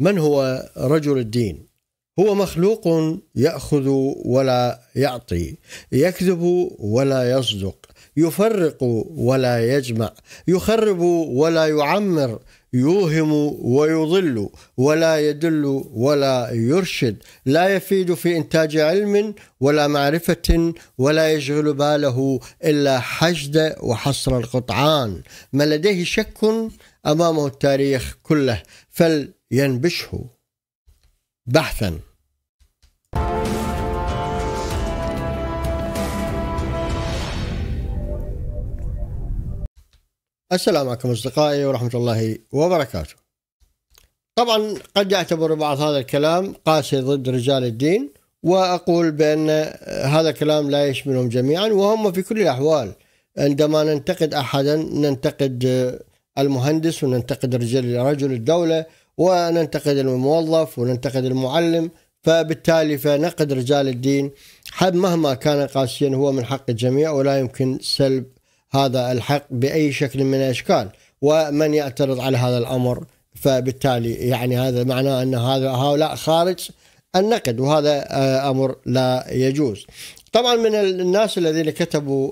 من هو رجل الدين هو مخلوق ياخذ ولا يعطي يكذب ولا يصدق يفرق ولا يجمع يخرب ولا يعمر يوهم ويضل ولا يدل ولا يرشد لا يفيد في انتاج علم ولا معرفه ولا يشغل باله الا حشد وحصر القطعان ما لديه شك امامه التاريخ كله فل ينبشه بحثا السلام عليكم اصدقائي ورحمه الله وبركاته. طبعا قد يعتبر بعض هذا الكلام قاسي ضد رجال الدين واقول بان هذا الكلام لا يشملهم جميعا وهم في كل الاحوال عندما ننتقد احدا ننتقد المهندس وننتقد رجل رجل الدوله وننتقد الموظف وننتقد المعلم فبالتالي فنقد رجال الدين حد مهما كان قاسيا هو من حق الجميع ولا يمكن سلب هذا الحق بأي شكل من الأشكال ومن يعترض على هذا الأمر فبالتالي يعني هذا معناه أن هذا هؤلاء خارج النقد وهذا آه، أمر لا يجوز طبعا من الناس الذين كتبوا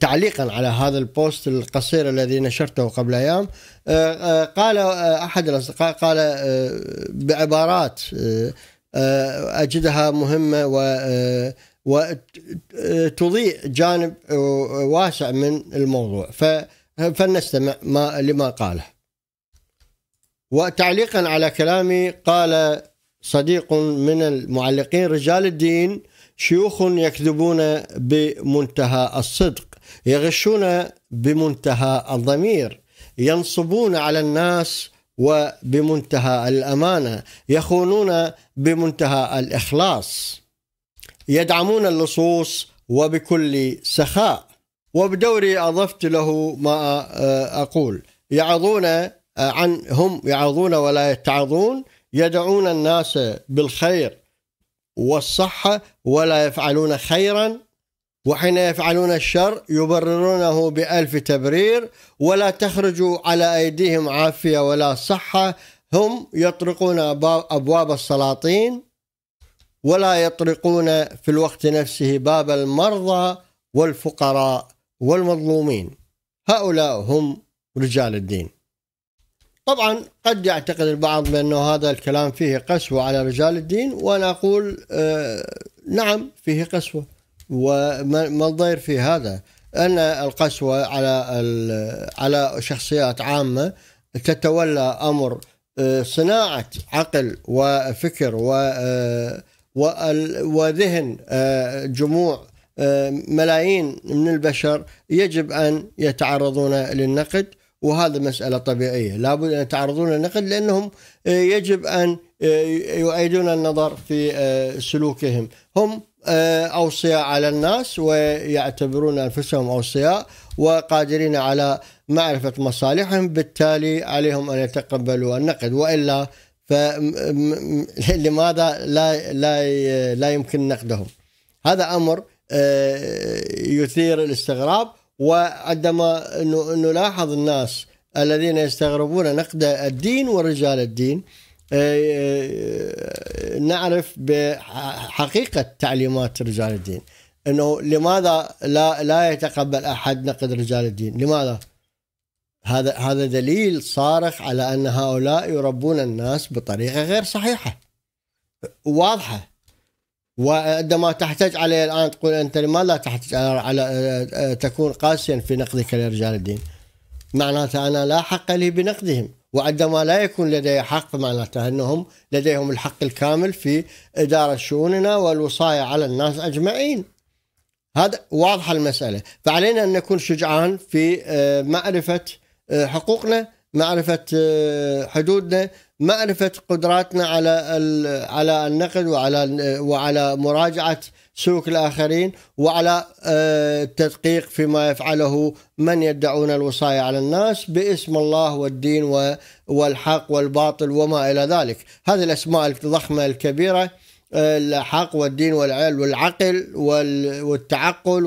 تعليقا على هذا البوست القصير الذي نشرته قبل ايام آه، آه، قال آه، احد الاصدقاء قال بعبارات اجدها مهمه و وتضيء جانب واسع من الموضوع فلنستمع ما لما قاله وتعليقا على كلامي قال صديق من المعلقين رجال الدين شيوخ يكذبون بمنتهى الصدق يغشون بمنتهى الضمير ينصبون على الناس وبمنتهى الامانه يخونون بمنتهى الاخلاص يدعمون اللصوص وبكل سخاء وبدوري اضفت له ما آه، اقول يعظون آه، عن هم يعظون ولا يتعظون يدعون الناس بالخير والصحه ولا يفعلون خيرا وحين يفعلون الشر يبررونه بألف تبرير ولا تخرج على أيديهم عافية ولا صحة هم يطرقون أبواب السلاطين ولا يطرقون في الوقت نفسه باب المرضى والفقراء والمظلومين هؤلاء هم رجال الدين طبعا قد يعتقد البعض بأنه هذا الكلام فيه قسوة على رجال الدين وأنا أقول آه نعم فيه قسوة وما الضير في هذا ان القسوه على على شخصيات عامه تتولى امر آه، صناعه عقل وفكر و آه، وذهن آه، جموع ملايين من البشر يجب ان يتعرضون للنقد وهذا مساله طبيعيه لابد ان يتعرضون للنقد لانهم يجب ان يعيدون النظر في سلوكهم هم آه، أوصياء على الناس ويعتبرون أنفسهم أوصياء وقادرين على معرفة مصالحهم بالتالي عليهم أن يتقبلوا النقد وإلا فلماذا لا لا لا يمكن نقدهم هذا أمر آه، يثير الاستغراب وعندما نلاحظ الناس الذين يستغربون نقد الدين ورجال الدين آه، آه، نعرف بحقيقة تعليمات رجال الدين أنه لماذا لا لا يتقبل أحد نقد رجال الدين لماذا هذا هذا دليل صارخ على أن هؤلاء يربون الناس بطريقة غير صحيحة واضحة وعندما تحتاج عليه الآن تقول أنت لماذا لا تحتاج على آه، تكون قاسيا في نقدك لرجال الدين معناته أنا لا حق لي بنقدهم وعندما لا يكون لدي حق معناته انهم لديهم الحق الكامل في اداره شؤوننا والوصايه على الناس اجمعين. هذا واضحه المساله، فعلينا ان نكون شجعان في آه، معرفه آه، حقوقنا، معرفه آه، حدودنا، معرفه قدراتنا على على النقد وعلى وعلى مراجعه سلوك الآخرين وعلى التدقيق آه، فيما يفعله من يدعون الوصاية على الناس باسم الله والدين والحق والباطل وما إلى ذلك هذه الأسماء الضخمة الكبيرة آه، الحق والدين والعلم والعقل والتعقل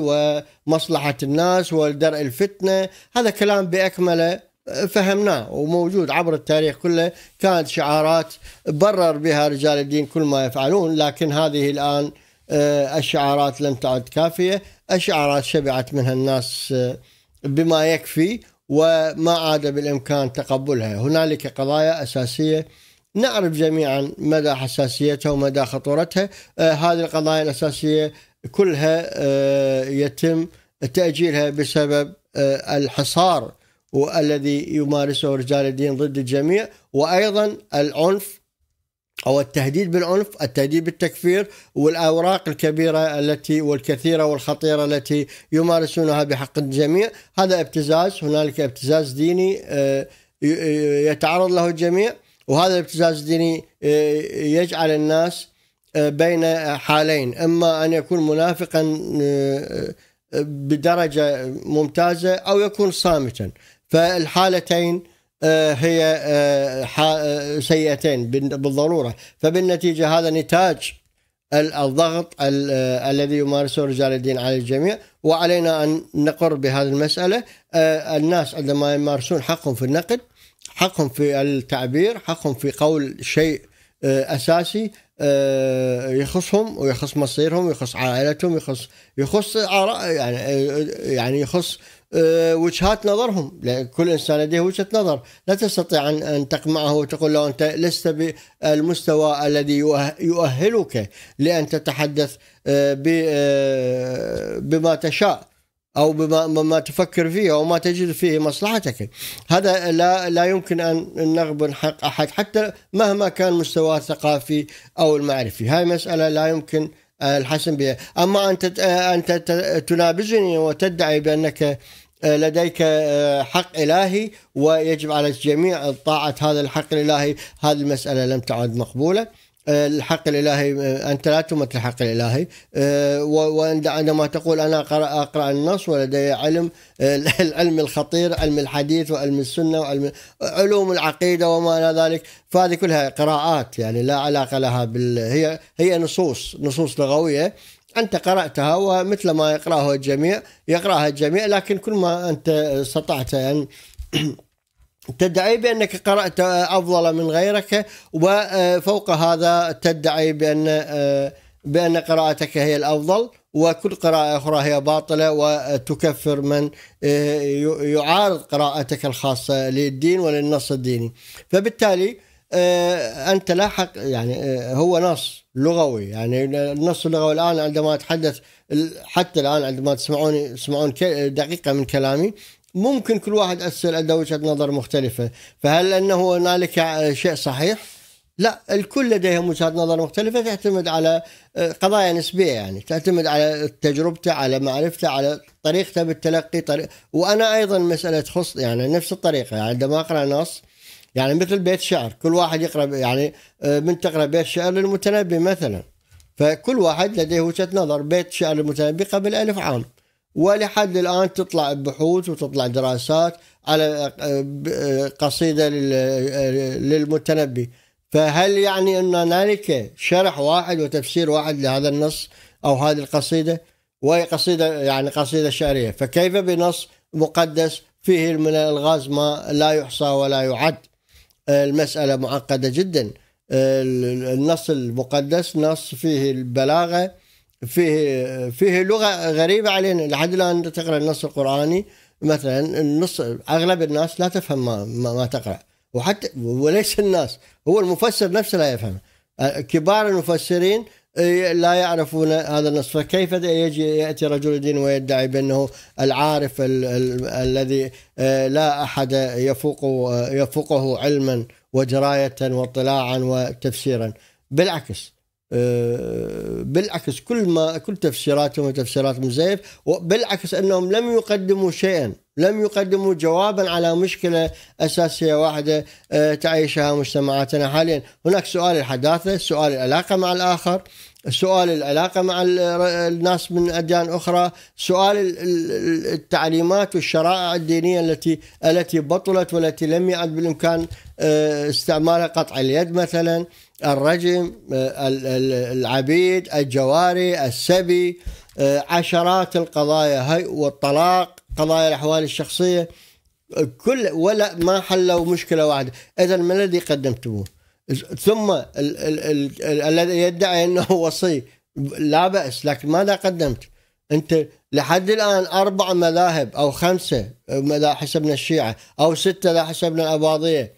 ومصلحة الناس ودرء الفتنة هذا كلام بأكمله آه، فهمناه وموجود عبر التاريخ كله كانت شعارات برر بها رجال الدين كل ما يفعلون لكن هذه الآن الشعارات آه، لم تعد كافية الشعارات شبعت منها الناس آه، بما يكفي وما عاد بالإمكان تقبلها هنالك قضايا أساسية نعرف جميعا مدى حساسيتها ومدى خطورتها آه، هذه القضايا الأساسية كلها يتم تأجيلها بسبب الحصار والذي يمارسه رجال الدين ضد الجميع وأيضا العنف أو التهديد بالعنف التهديد بالتكفير والأوراق الكبيرة التي والكثيرة والخطيرة التي يمارسونها بحق الجميع هذا ابتزاز هنالك ابتزاز ديني آه، آه، يتعرض له الجميع وهذا الابتزاز الديني آه، يجعل الناس بين حالين اما ان يكون منافقا بدرجه ممتازه او يكون صامتا فالحالتين آه، هي آه، آه، سيئتين بالضروره فبالنتيجه هذا نتاج الضغط الذي يمارسه رجال الدين على الجميع وعلينا ان نقر بهذه المساله الناس عندما يمارسون حقهم في النقد حقهم في التعبير حقهم في قول شيء اساسي يخصهم ويخص مصيرهم ويخص عائلتهم يخص يخص يعني يعني يخص آه، وجهات نظرهم كل انسان لديه وجهه نظر لا تستطيع ان تقمعه وتقول له انت لست بالمستوى الذي يؤهلك لان تتحدث آه، آه، بما تشاء او بما ما تفكر فيه او ما تجد فيه مصلحتك هذا لا لا يمكن ان نغبن حق احد حتى مهما كان مستواه الثقافي او المعرفي هاي مساله لا يمكن الحسم بها اما انت انت تنابزني وتدعي بانك آه، لديك آه، حق إلهي ويجب على الجميع طاعة هذا الحق الإلهي هذه المسألة لم تعد مقبولة آه، الحق الالهي انت لا تمت الحق الالهي وعندما تقول انا اقرا اقرا النص ولدي علم العلم الخطير علم الحديث وعلم السنه وعلم علوم العقيده وما الى ذلك فهذه كلها قراءات يعني لا علاقه لها بال هي هي نصوص نصوص لغويه أنت قرأتها ومثل ما يقرأه الجميع يقرأها الجميع لكن كل ما أنت استطعت أن تدعي بأنك قرأت أفضل من غيرك وفوق هذا تدعي بأن آه، بأن قراءتك هي الأفضل وكل قراءة أخرى هي باطلة وتكفر من آه، يعارض قراءتك الخاصة للدين وللنص الديني فبالتالي آه، أنت لا حق يعني هو نص لغوي يعني النص اللغوي الان عندما اتحدث حتى الان عندما تسمعوني تسمعون دقيقه من كلامي ممكن كل واحد اسال عنده وجهه نظر مختلفه فهل انه هنالك شيء صحيح؟ لا الكل لديهم وجهات نظر مختلفة تعتمد على آه، قضايا نسبية يعني تعتمد على تجربته على معرفته على طريقته بالتلقي طريق وأنا أيضا مسألة خص يعني نفس الطريقة يعني عندما أقرأ نص يعني مثل بيت شعر كل واحد يقرأ يعني آه، من تقرأ بيت شعر للمتنبي مثلا فكل واحد لديه وجهة نظر بيت شعر المتنبي قبل ألف عام ولحد الآن تطلع بحوث وتطلع دراسات على آه، آه، قصيدة للمتنبي فهل يعني أن هنالك شرح واحد وتفسير واحد لهذا النص أو هذه القصيدة وهي قصيدة يعني قصيدة شعرية فكيف بنص مقدس فيه من الغاز ما لا يحصى ولا يعد المسألة معقدة جدا النص المقدس نص فيه البلاغة فيه فيه لغة غريبة علينا لحد الآن تقرأ النص القرآني مثلا النص أغلب الناس لا تفهم ما, ما, تقرأ وحتى وليس الناس هو المفسر نفسه لا يفهم كبار المفسرين إيه، لا يعرفون هذا النص فكيف يجي يأتي رجل الدين ويدعي بأنه العارف ال ال الذي إيه، لا أحد يفوق إيه، يفوقه علما ودراية واطلاعا وتفسيرا بالعكس بالعكس كل ما كل تفسيراتهم وتفسيرات مزيف وبالعكس انهم لم يقدموا شيئا لم يقدموا جوابا على مشكله اساسيه واحده تعيشها مجتمعاتنا حاليا هناك سؤال الحداثه سؤال العلاقه مع الاخر سؤال العلاقة مع الناس من أديان أخرى سؤال التعليمات والشرائع الدينية التي التي بطلت والتي لم يعد بالإمكان آه، استعمالها قطع اليد مثلا الرجم آه، العبيد الجواري السبي آه، عشرات القضايا هي والطلاق قضايا الأحوال الشخصية كل ولا ما حلوا مشكلة واحدة إذا ما الذي قدمتموه ثم الذي يدعي انه وصي لا باس لكن ماذا قدمت؟ انت لحد الان اربع مذاهب او خمسه اذا حسبنا الشيعه او سته اذا حسبنا الاباضيه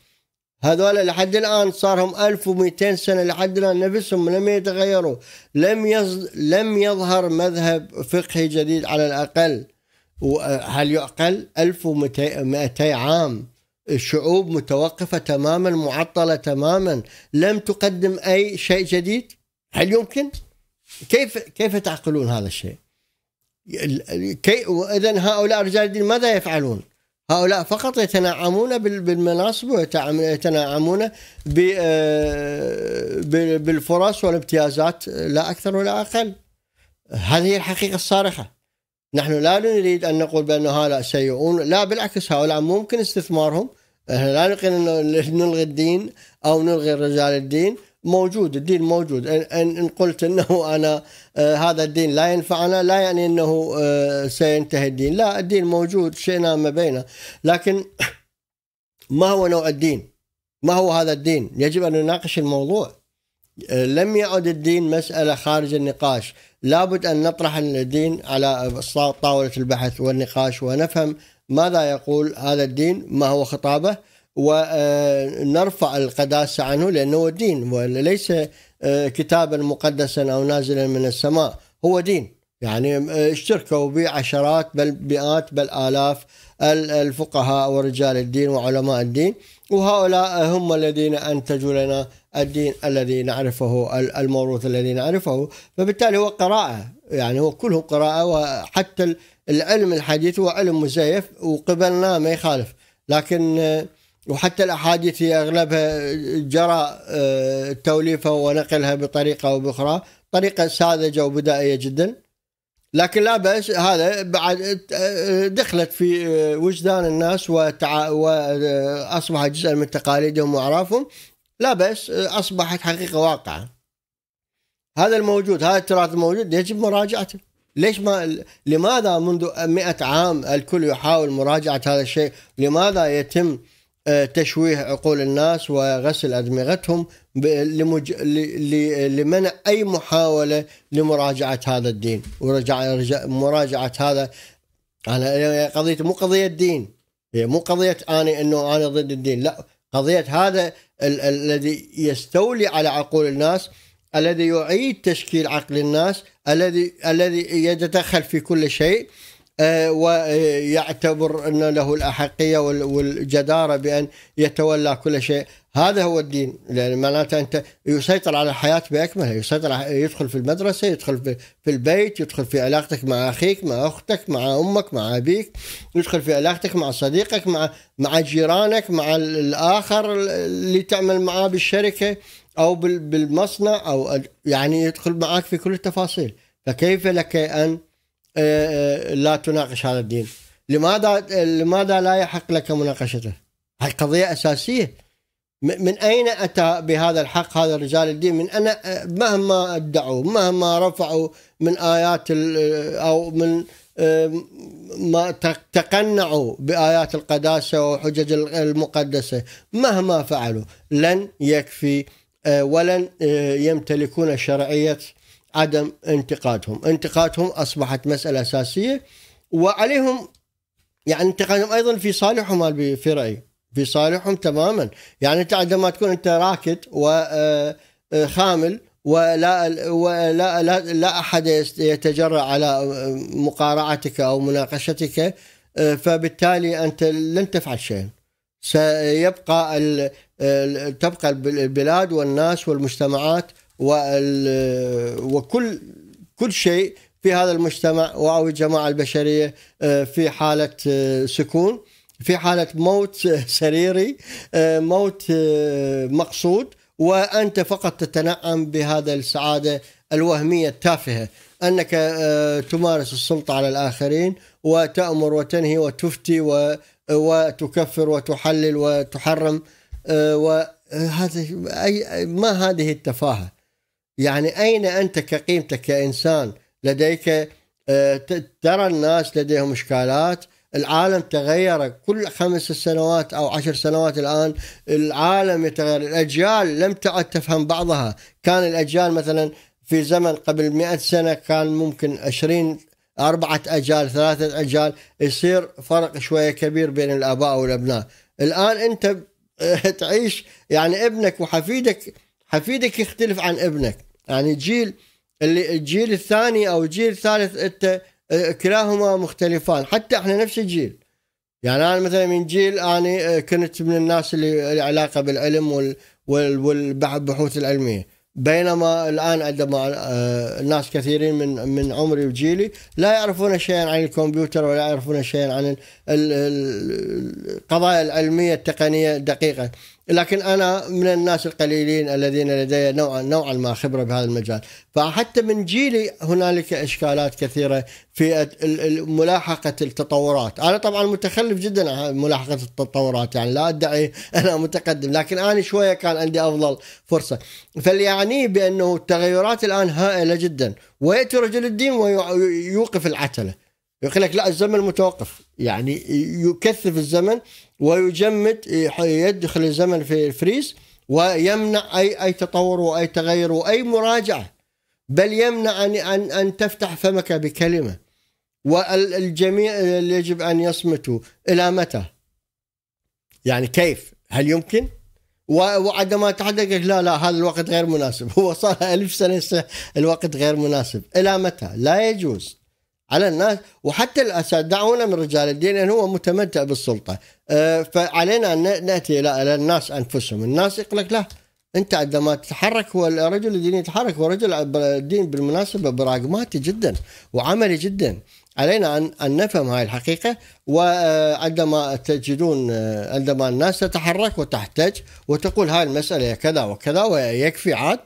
هذول لحد الان صار لهم 1200 سنه لحد الان نفسهم لم يتغيروا لم يز... لم يظهر مذهب فقهي جديد على الاقل هل يعقل 1200 عام الشعوب متوقفة تماما معطلة تماما لم تقدم أي شيء جديد هل يمكن؟ كيف كيف تعقلون هذا الشيء؟ إذا هؤلاء رجال الدين ماذا يفعلون؟ هؤلاء فقط يتنعمون بالمناصب ويتنعمون آه، بالفرص والامتيازات لا أكثر ولا أقل هذه هي الحقيقة الصارخة نحن لا نريد أن نقول بأن هؤلاء سيئون لا بالعكس هؤلاء ممكن استثمارهم احنا لا نقول نلغي الدين او نلغي رجال الدين موجود الدين موجود ان ان قلت انه انا آه هذا الدين لا ينفعنا لا يعني انه آه سينتهي الدين لا الدين موجود شئنا ما بينه لكن ما هو نوع الدين ما هو هذا الدين يجب ان نناقش الموضوع آه لم يعد الدين مسألة خارج النقاش لابد أن نطرح الدين على طاولة البحث والنقاش ونفهم ماذا يقول هذا الدين ما هو خطابه ونرفع القداسة عنه لأنه دين وليس آه، كتابا مقدسا أو نازلا من السماء هو دين يعني آه، اشتركوا بعشرات بل مئات بل آلاف الفقهاء ورجال الدين وعلماء الدين وهؤلاء هم الذين أنتجوا لنا الدين الذي نعرفه الموروث الذي نعرفه فبالتالي هو قراءة يعني هو كله قراءة وحتى العلم الحديث هو علم مزيف وقبلنا ما يخالف لكن آه، وحتى الاحاديث هي اغلبها آه، جرى آه، توليفها ونقلها بطريقه او باخرى طريقه ساذجه وبدائيه جدا لكن لا باس هذا بعد دخلت في وجدان الناس وتع... واصبحت جزءا من تقاليدهم واعرافهم لا باس اصبحت حقيقه واقعه هذا الموجود هذا التراث الموجود يجب مراجعته ليش ما لماذا منذ مئة عام الكل يحاول مراجعة هذا الشيء لماذا يتم آه، تشويه عقول الناس وغسل أدمغتهم لمج... ل... لمنع أي محاولة لمراجعة هذا الدين ورجع... مراجعة هذا أنا قضية مو قضية دين هي مو قضية أنا أنه أنا ضد الدين لا قضية هذا الذي يستولي على عقول الناس الذي يعيد تشكيل عقل الناس الذي الذي يتدخل في كل شيء آه، ويعتبر أن له الأحقية والجدارة بأن يتولى كل شيء هذا هو الدين لأن يعني معناته أنت يسيطر على الحياة بأكملها يسيطر يدخل في المدرسة يدخل في البيت يدخل في علاقتك مع أخيك مع أختك مع أمك مع أبيك يدخل في علاقتك مع صديقك مع مع جيرانك مع الآخر اللي تعمل معاه بالشركة او بالمصنع او يعني يدخل معك في كل التفاصيل فكيف لك ان آه، آه، لا تناقش هذا الدين لماذا لماذا لا يحق لك مناقشته هاي قضيه اساسيه من اين اتى بهذا الحق هذا رجال الدين من انا آه، مهما ادعوا مهما رفعوا من ايات او من ما تقنعوا بايات القداسه وحجج المقدسه مهما فعلوا لن يكفي آه، ولن آه، يمتلكون شرعية عدم انتقادهم انتقادهم أصبحت مسألة أساسية وعليهم يعني انتقادهم أيضا في صالحهم في رأيي في صالحهم تماما يعني أنت عندما تكون أنت راكد وخامل آه، ولا ولا لا, لا احد يتجرأ على مقارعتك او مناقشتك فبالتالي انت لن تفعل شيئا. سيبقى ال تبقى البلاد والناس والمجتمعات وكل كل شيء في هذا المجتمع او الجماعه البشريه آه، في حاله آه، سكون في حاله موت سريري آه، موت مقصود وانت فقط تتنعم بهذا السعاده الوهميه التافهه انك تمارس السلطه على الاخرين وتامر وتنهي وتفتي و وتكفر وتحلل وتحرم آه، وهذا آه، أي ما هذه التفاهة يعني أين أنت كقيمتك كإنسان لديك آه، ترى الناس لديهم إشكالات العالم تغير كل خمس سنوات او عشر سنوات الان العالم يتغير الاجيال لم تعد تفهم بعضها كان الاجيال مثلا في زمن قبل مئة سنة كان ممكن 20 أربعة أجال ثلاثة أجال يصير فرق شوية كبير بين الآباء والأبناء الآن أنت آه، تعيش يعني ابنك وحفيدك حفيدك يختلف عن ابنك يعني الجيل اللي الجيل الثاني او الجيل الثالث انت آه، كلاهما مختلفان حتى احنا نفس الجيل يعني انا مثلا من جيل اني آه، كنت من الناس اللي علاقه بالعلم والبحوث العلميه بينما الان عندما آه، ناس كثيرين من من عمري وجيلي لا يعرفون شيئا عن الكمبيوتر ولا يعرفون شيئا عن القضايا العلميه التقنيه دقيقه لكن انا من الناس القليلين الذين لدي نوعا نوعا ما خبره بهذا المجال، فحتى من جيلي هنالك اشكالات كثيره في ملاحقه التطورات، انا طبعا متخلف جدا عن ملاحقه التطورات يعني لا ادعي انا متقدم، لكن انا شويه كان عندي افضل فرصه، فاللي يعنيه بانه التغيرات الان هائله جدا، وياتي رجل الدين ويوقف العتله. يقول لك لا الزمن متوقف يعني يكثف الزمن ويجمد يدخل الزمن في الفريز ويمنع اي اي تطور واي تغير واي مراجعه بل يمنع ان ان, أن تفتح فمك بكلمه والجميع يجب ان يصمتوا الى متى؟ يعني كيف؟ هل يمكن؟ وعندما تحدث لا لا هذا الوقت غير مناسب هو صار ألف سنة الوقت غير مناسب إلى متى لا يجوز على الناس وحتى الأسد دعونا من رجال الدين لان هو متمتع بالسلطة أه، فعلينا أن نأتي إلى الناس أنفسهم الناس يقول لك لا أنت عندما تتحرك هو رجل الدين يتحرك هو رجل الدين بالمناسبة براغماتي جدا وعملي جدا علينا أن أن نفهم هاي الحقيقة وعندما أه، تجدون أه، عندما الناس تتحرك وتحتج وتقول هاي المسألة كذا وكذا ويكفي عاد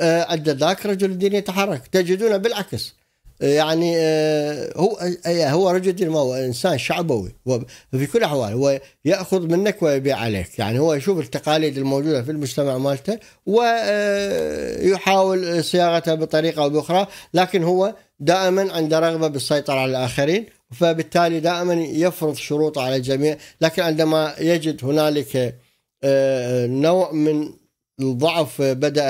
عند ذاك رجل الدين يتحرك تجدون بالعكس يعني آه، هو آه، هو رجل هو انسان شعبوي في كل الاحوال هو ياخذ منك ويبيع عليك يعني هو يشوف التقاليد الموجوده في المجتمع مالته ويحاول آه، صياغتها بطريقه او باخرى لكن هو دائما عنده رغبه بالسيطره على الاخرين فبالتالي دائما يفرض شروط على الجميع لكن عندما يجد هنالك نوع من الضعف بدا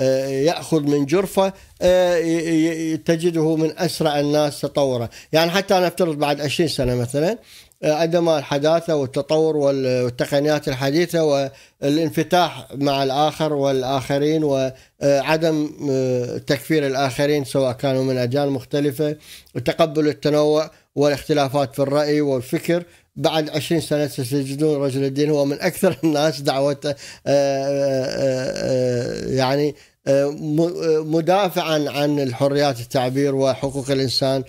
آه، ياخذ من جرفه آه، تجده من اسرع الناس تطورا، يعني حتى نفترض بعد 20 سنه مثلا آه، عندما الحداثه والتطور والتقنيات الحديثه والانفتاح مع الاخر والاخرين وعدم تكفير الاخرين سواء كانوا من اجيال مختلفه وتقبل التنوع والاختلافات في الراي والفكر بعد 20 سنة سيجدون رجل الدين هو من أكثر الناس دعوة آه، آه، آه، يعني مدافعا عن الحريات التعبير وحقوق الإنسان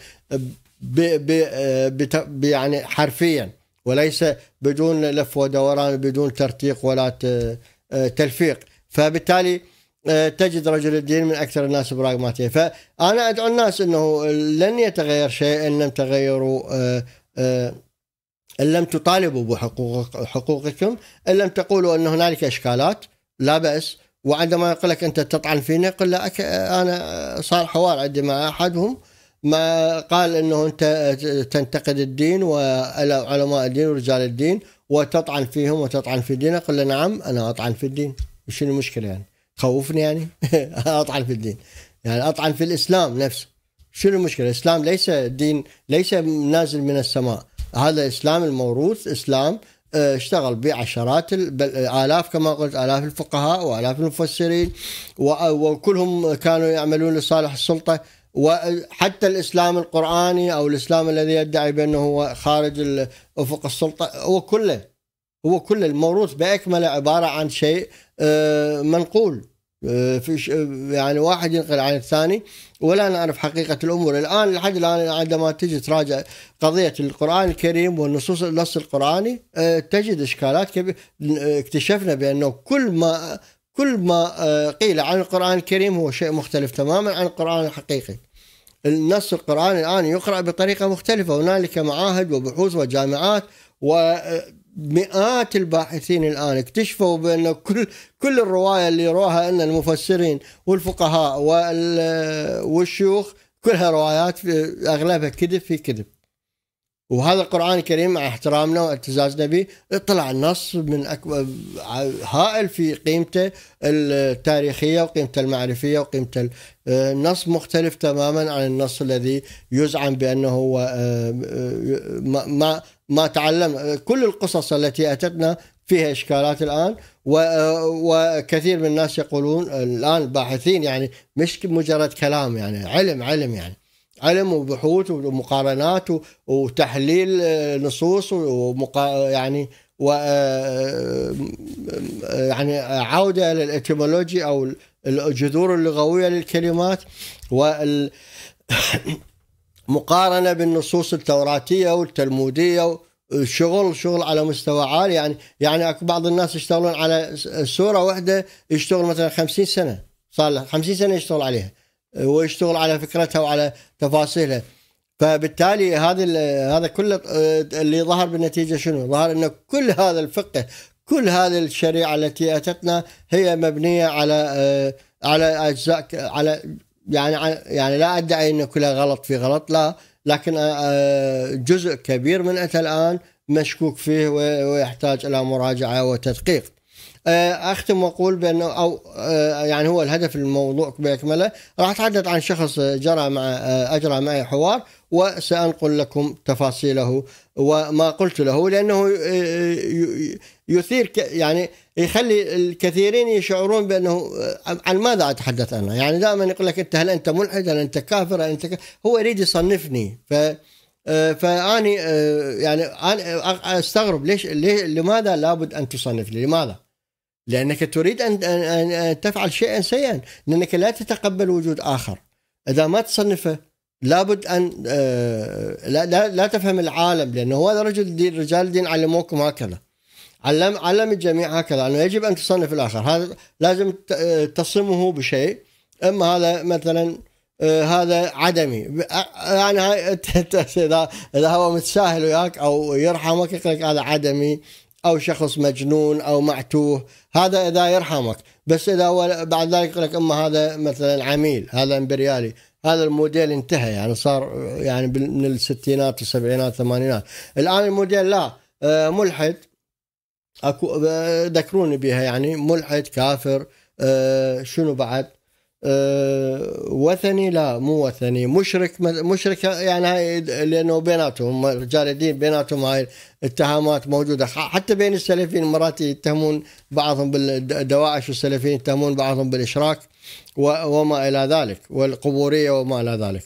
يعني حرفيا وليس بدون لف ودوران بدون ترتيق ولا تلفيق فبالتالي تجد رجل الدين من اكثر الناس براغماتيه فانا ادعو الناس انه لن يتغير شيء ان لم تغيروا ان لم تطالبوا بحقوقكم ان لم تقولوا ان هنالك اشكالات لا باس وعندما يقول لك انت تطعن فينا قل له انا صار حوار عندي مع احدهم ما قال انه انت تنتقد الدين وعلماء الدين ورجال الدين وتطعن فيهم وتطعن في الدين قل له نعم انا اطعن في الدين شنو المشكله يعني خوفني يعني اطعن في الدين يعني اطعن في الاسلام نفسه شنو المشكله الاسلام ليس دين ليس نازل من السماء هذا الاسلام الموروث اسلام آه، اشتغل بعشرات بل آه، آلاف كما قلت آلاف الفقهاء وآلاف المفسرين آه، وكلهم كانوا يعملون لصالح السلطة وحتى الإسلام القرآني أو الإسلام الذي يدعي بأنه هو خارج أفق السلطة هو كله هو كل الموروث بأكمله عبارة عن شيء منقول آه، فيش آه، يعني واحد ينقل عن الثاني ولا نعرف حقيقة الأمور الآن لحد الآن عندما تجي تراجع قضية القرآن الكريم والنصوص النص القرآني آه، تجد إشكالات كبيرة اكتشفنا بأنه كل ما كل ما قيل عن القرآن الكريم هو شيء مختلف تماما عن القرآن الحقيقي النص القرآني الآن يقرأ بطريقة مختلفة هنالك معاهد وبحوث وجامعات و مئات الباحثين الان اكتشفوا بان كل كل الروايه اللي يروها ان المفسرين والفقهاء والشيوخ كلها روايات اغلبها كذب في كذب. وهذا القران الكريم مع احترامنا واعتزازنا به طلع النص من أكبر هائل في قيمته التاريخيه وقيمته المعرفيه وقيمته النص مختلف تماما عن النص الذي يزعم بانه هو آه، آه، ما ما تعلم كل القصص التي أتتنا فيها إشكالات الآن وكثير من الناس يقولون الآن باحثين يعني مش مجرد كلام يعني علم علم يعني علم وبحوث ومقارنات وتحليل آه، نصوص ومقا يعني و آه، آه، يعني عوده للاتيمولوجي او الجذور اللغويه للكلمات وال مقارنه بالنصوص التوراتيه والتلموديه شغل شغل على مستوى عالي يعني يعني اكو بعض الناس يشتغلون على سوره واحده يشتغل مثلا 50 سنه صار له 50 سنه يشتغل عليها ويشتغل على فكرتها وعلى تفاصيلها فبالتالي هذا هذا كله آه، اللي ظهر بالنتيجه شنو؟ ظهر انه كل هذا الفقه كل هذه الشريعه التي اتتنا هي مبنيه على آه، على اجزاء على يعني يعني لا ادعي ان كلها غلط في غلط لا لكن جزء كبير من أتى الان مشكوك فيه ويحتاج الى مراجعه وتدقيق. اختم واقول بانه او يعني هو الهدف الموضوع باكمله راح اتحدث عن شخص جرى مع اجرى معي حوار وسأنقل لكم تفاصيله وما قلت له لأنه آه، آه، يثير يعني يخلي الكثيرين يشعرون بأنه آه، عن ماذا أتحدث أنا يعني دائما يقول لك أنت هل أنت ملحد هل أنت كافر هل أنت كافر؟ هو يريد يصنفني ف فاني يعني انا استغرب ليش, ليش لماذا لابد ان تصنفني؟ لماذا؟ لانك تريد ان ان تفعل شيئا سيئا لانك لا تتقبل وجود اخر اذا ما تصنفه لابد ان آه، لا, لا, لا تفهم العالم لانه هذا رجل دين رجال الدين علموكم هكذا علم علم الجميع هكذا انه يجب ان تصنف الاخر هذا لازم آه، تصمه بشيء اما هذا مثلا آه، هذا عدمي يعني اذا اذا هو متساهل وياك او يرحمك يقول لك هذا عدمي او شخص مجنون او معتوه هذا اذا يرحمك بس اذا هو بعد ذلك يقول لك اما هذا مثلا عميل هذا امبريالي هذا الموديل انتهى يعني صار يعني من الستينات والسبعينات والثمانينات الان الموديل لا آه، ملحد اكو آه، ذكروني بها يعني ملحد كافر آه، شنو بعد وثني لا مو وثني مشرك مشرك يعني هاي لانه بيناتهم رجال الدين بيناتهم هاي اتهامات موجوده حتى بين السلفيين مرات يتهمون بعضهم بالدواعش والسلفيين يتهمون بعضهم بالاشراك وما إلى ذلك والقبورية وما إلى ذلك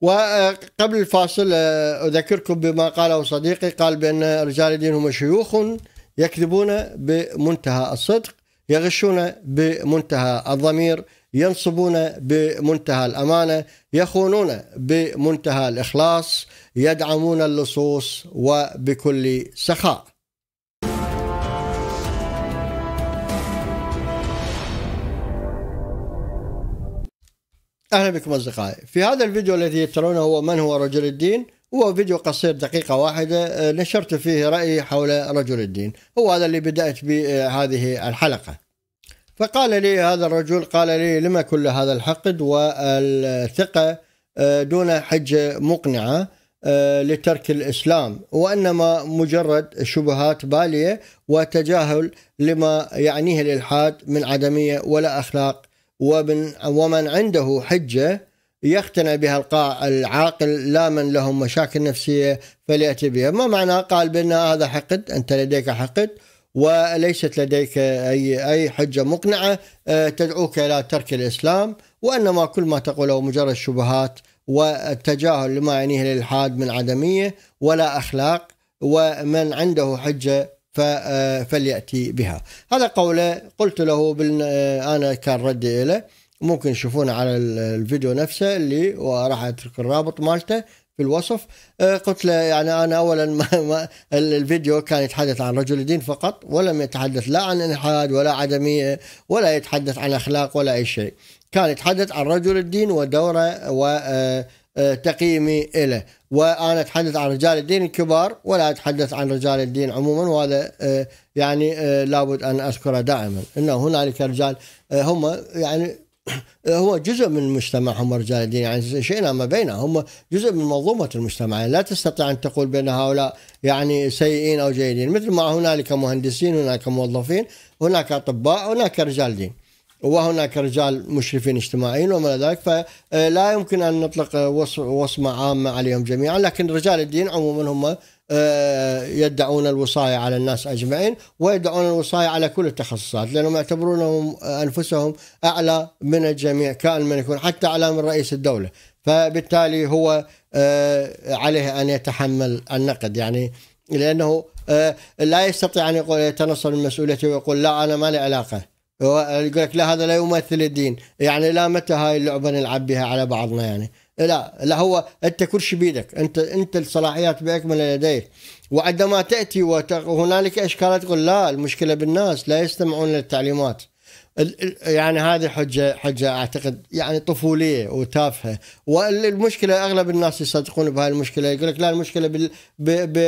وقبل الفاصل آه، أذكركم بما قاله صديقي قال بأن رجال الدين هم شيوخ يكذبون بمنتهى الصدق يغشون بمنتهى الضمير ينصبون بمنتهى الأمانة يخونون بمنتهى الإخلاص يدعمون اللصوص وبكل سخاء أهلا بكم أصدقائي في هذا الفيديو الذي ترونه هو من هو رجل الدين هو فيديو قصير دقيقة واحدة آه، نشرت فيه رأيي حول رجل الدين هو هذا اللي بدأت بهذه آه، الحلقة فقال لي هذا الرجل قال لي لما كل هذا الحقد والثقة آه، دون حجة مقنعة لترك الإسلام وإنما مجرد شبهات بالية وتجاهل لما يعنيه الإلحاد من عدمية ولا أخلاق ومن ومن عنده حجه يقتنع بها العاقل لا من لهم مشاكل نفسيه فلياتي بها، ما معنى قال بان هذا حقد انت لديك حقد وليست لديك اي اي حجه مقنعه آه، تدعوك الى ترك الاسلام وانما كل ما تقوله مجرد شبهات والتجاهل لما يعنيه الالحاد من عدميه ولا اخلاق ومن عنده حجه آه، فليأتي بها هذا قوله قلت له آه، أنا كان ردي إله ممكن تشوفونه على الفيديو نفسه اللي وراح اترك الرابط مالته في الوصف آه، قلت له يعني انا اولا ما ما الفيديو كان يتحدث عن رجل الدين فقط ولم يتحدث لا عن الحاد ولا عدميه ولا يتحدث عن اخلاق ولا اي شيء كان يتحدث عن رجل الدين ودوره و آه، تقييمي له وأنا أتحدث عن رجال الدين الكبار ولا أتحدث عن رجال الدين عموما وهذا آه، يعني آه، لابد أن أذكره دائما أنه هنالك رجال هم يعني هو جزء من المجتمع هم رجال الدين يعني شئنا ما بينه هم جزء من منظومة المجتمع يعني لا تستطيع أن تقول بأن هؤلاء يعني سيئين أو جيدين مثل ما هنالك مهندسين هناك موظفين هناك أطباء هناك رجال دين وهناك رجال مشرفين اجتماعيين وما الى ذلك فلا يمكن ان نطلق وصمه عامه عليهم جميعا لكن رجال الدين عموما هم آه، يدعون الوصايه على الناس اجمعين ويدعون الوصايه على كل التخصصات لانهم يعتبرونهم انفسهم اعلى من الجميع كان من يكون حتى اعلى من رئيس الدوله فبالتالي هو آه، عليه ان يتحمل النقد يعني لانه آه، لا يستطيع ان يتنصل من مسؤوليته ويقول لا انا ما لي علاقه يقول لك لا هذا لا يمثل الدين يعني لا متى هاي اللعبه نلعب بها على بعضنا يعني لا لا هو انت كل شيء بيدك انت انت الصلاحيات باكملها لديك وعندما تاتي وهنالك اشكالات تقول لا المشكله بالناس لا يستمعون للتعليمات يعني هذه حجه حجه اعتقد يعني طفوليه وتافهه والمشكله اغلب الناس يصدقون بهاي المشكله يقول لك لا المشكله بال ب ب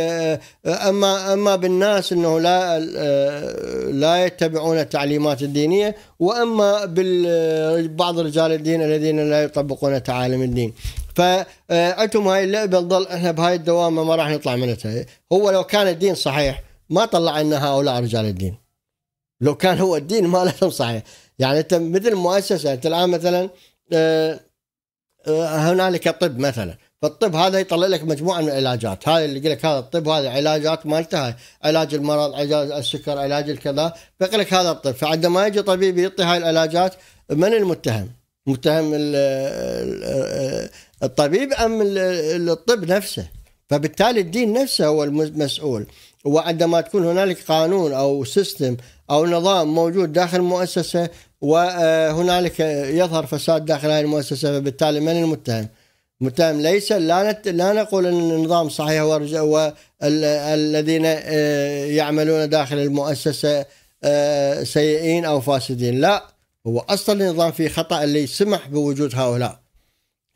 اما اما بالناس انه لا آه، لا يتبعون التعليمات الدينيه واما بعض رجال الدين الذين لا يطبقون تعاليم الدين فعندهم آه، هاي اللعبه تظل احنا بهاي الدوامه ما راح نطلع منها هو لو كان الدين صحيح ما طلع لنا هؤلاء رجال الدين لو كان هو الدين ما له صحيح يعني انت مثل مؤسسه انت الان مثلا آه، آه، هنالك طب مثلا فالطب هذا يطلع لك مجموعه من العلاجات هذا اللي يقول لك هذا الطب هذا علاجات مالته علاج المرض علاج السكر علاج الكذا فيقول لك هذا الطب فعندما يجي طبيب يعطي هاي العلاجات من المتهم؟ متهم آه، الطبيب ام الطب نفسه؟ فبالتالي الدين نفسه هو المسؤول وعندما تكون هنالك قانون او سيستم او نظام موجود داخل المؤسسه وهنالك يظهر فساد داخل هذه المؤسسه فبالتالي من المتهم؟ المتهم ليس لا نت لا نقول ان النظام صحيح والذين آه، يعملون داخل المؤسسه آه، سيئين او فاسدين لا هو اصلا النظام فيه خطا اللي سمح بوجود هؤلاء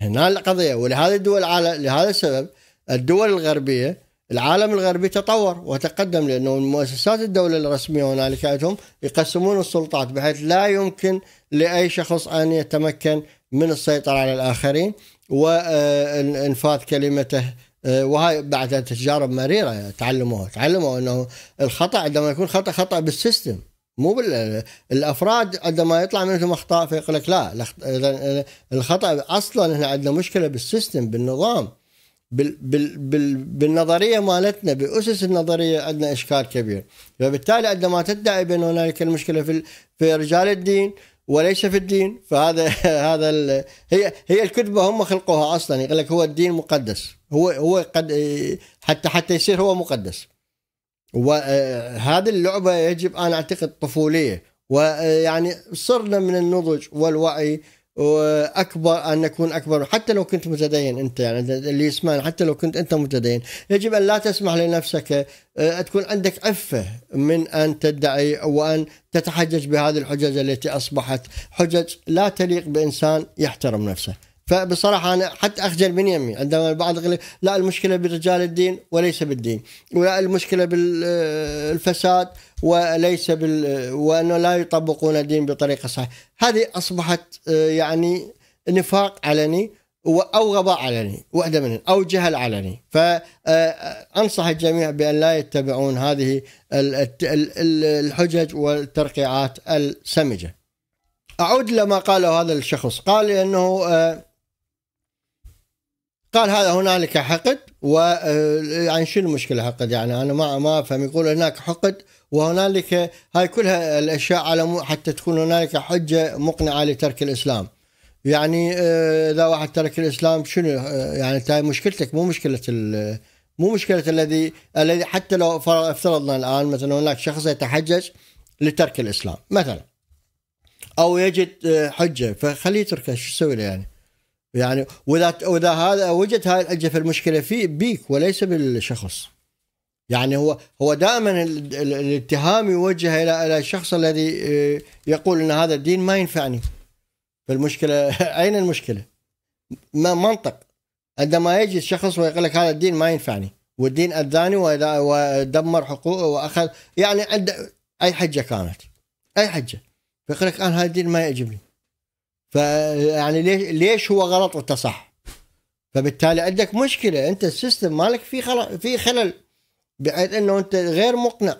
هنا القضيه ولهذه الدول على لهذا السبب الدول الغربيه العالم الغربي تطور وتقدم لأنه مؤسسات الدولة الرسمية هنالك عندهم يقسمون السلطات بحيث لا يمكن لأي شخص أن يتمكن من السيطرة على الآخرين وإنفاذ كلمته آه، وهاي بعد تجارب مريره تعلموها تعلموا انه الخطا عندما يكون خطا خطا بالسيستم مو بال... الافراد عندما يطلع منهم اخطاء فيقول لك لا الخطا اصلا احنا عندنا مشكله بالسيستم بالنظام بال بال بال بالنظريه مالتنا باسس النظريه عندنا اشكال كبير فبالتالي عندما تدعي بان هنالك المشكله في في رجال الدين وليس في الدين فهذا هذا هي هي الكذبه هم خلقوها اصلا يقول لك هو الدين مقدس هو هو قد حتى حتى يصير هو مقدس وهذه آه، اللعبه يجب انا اعتقد طفوليه ويعني صرنا من النضج والوعي واكبر ان نكون اكبر حتى لو كنت متدين انت يعني اللي يسمع حتى لو كنت انت متدين يجب ان لا تسمح لنفسك آه، تكون عندك عفه من ان تدعي وان تتحجج بهذه الحجج التي اصبحت حجج لا تليق بانسان يحترم نفسه فبصراحة أنا حتى أخجل من يمي عندما البعض يقول لا المشكلة برجال الدين وليس بالدين ولا المشكلة بالفساد وليس بال وأنه لا يطبقون الدين بطريقة صحيحة هذه أصبحت آه، يعني نفاق علني أو غباء علني واحدة منهم أو جهل علني فأنصح آه، آه، الجميع بأن لا يتبعون هذه الحجج والترقيعات السمجة أعود لما قاله هذا الشخص قال أنه قال هذا هنالك حقد و آه، يعني شنو المشكله حقد يعني انا ما ما افهم يقول هناك حقد وهنالك هاي كلها الاشياء على حتى تكون هنالك حجه مقنعه لترك الاسلام يعني آه، اذا واحد ترك الاسلام شنو آه، يعني انت مشكلتك مو مشكله مو مشكله الذي الذي حتى لو افترضنا الان مثلا هناك شخص يتحجج لترك الاسلام مثلا او يجد حجه فخليه يتركه شو تسوي له يعني يعني واذا واذا هذا وجد هاي الاجهزه فالمشكله في بيك وليس بالشخص يعني هو هو دائما الاتهام يوجه الى الى الشخص الذي آه، يقول ان هذا الدين ما ينفعني فالمشكله اين المشكله؟ ما منطق عندما يجي الشخص ويقول لك هذا الدين ما ينفعني والدين اذاني ودمر حقوقه واخذ يعني عند اي حجه كانت اي حجه فيقول لك انا آه، هذا الدين ما يعجبني فيعني ليش ليش هو غلط وانت صح؟ فبالتالي عندك مشكله انت السيستم مالك في خلل في خلل بحيث انه انت غير مقنع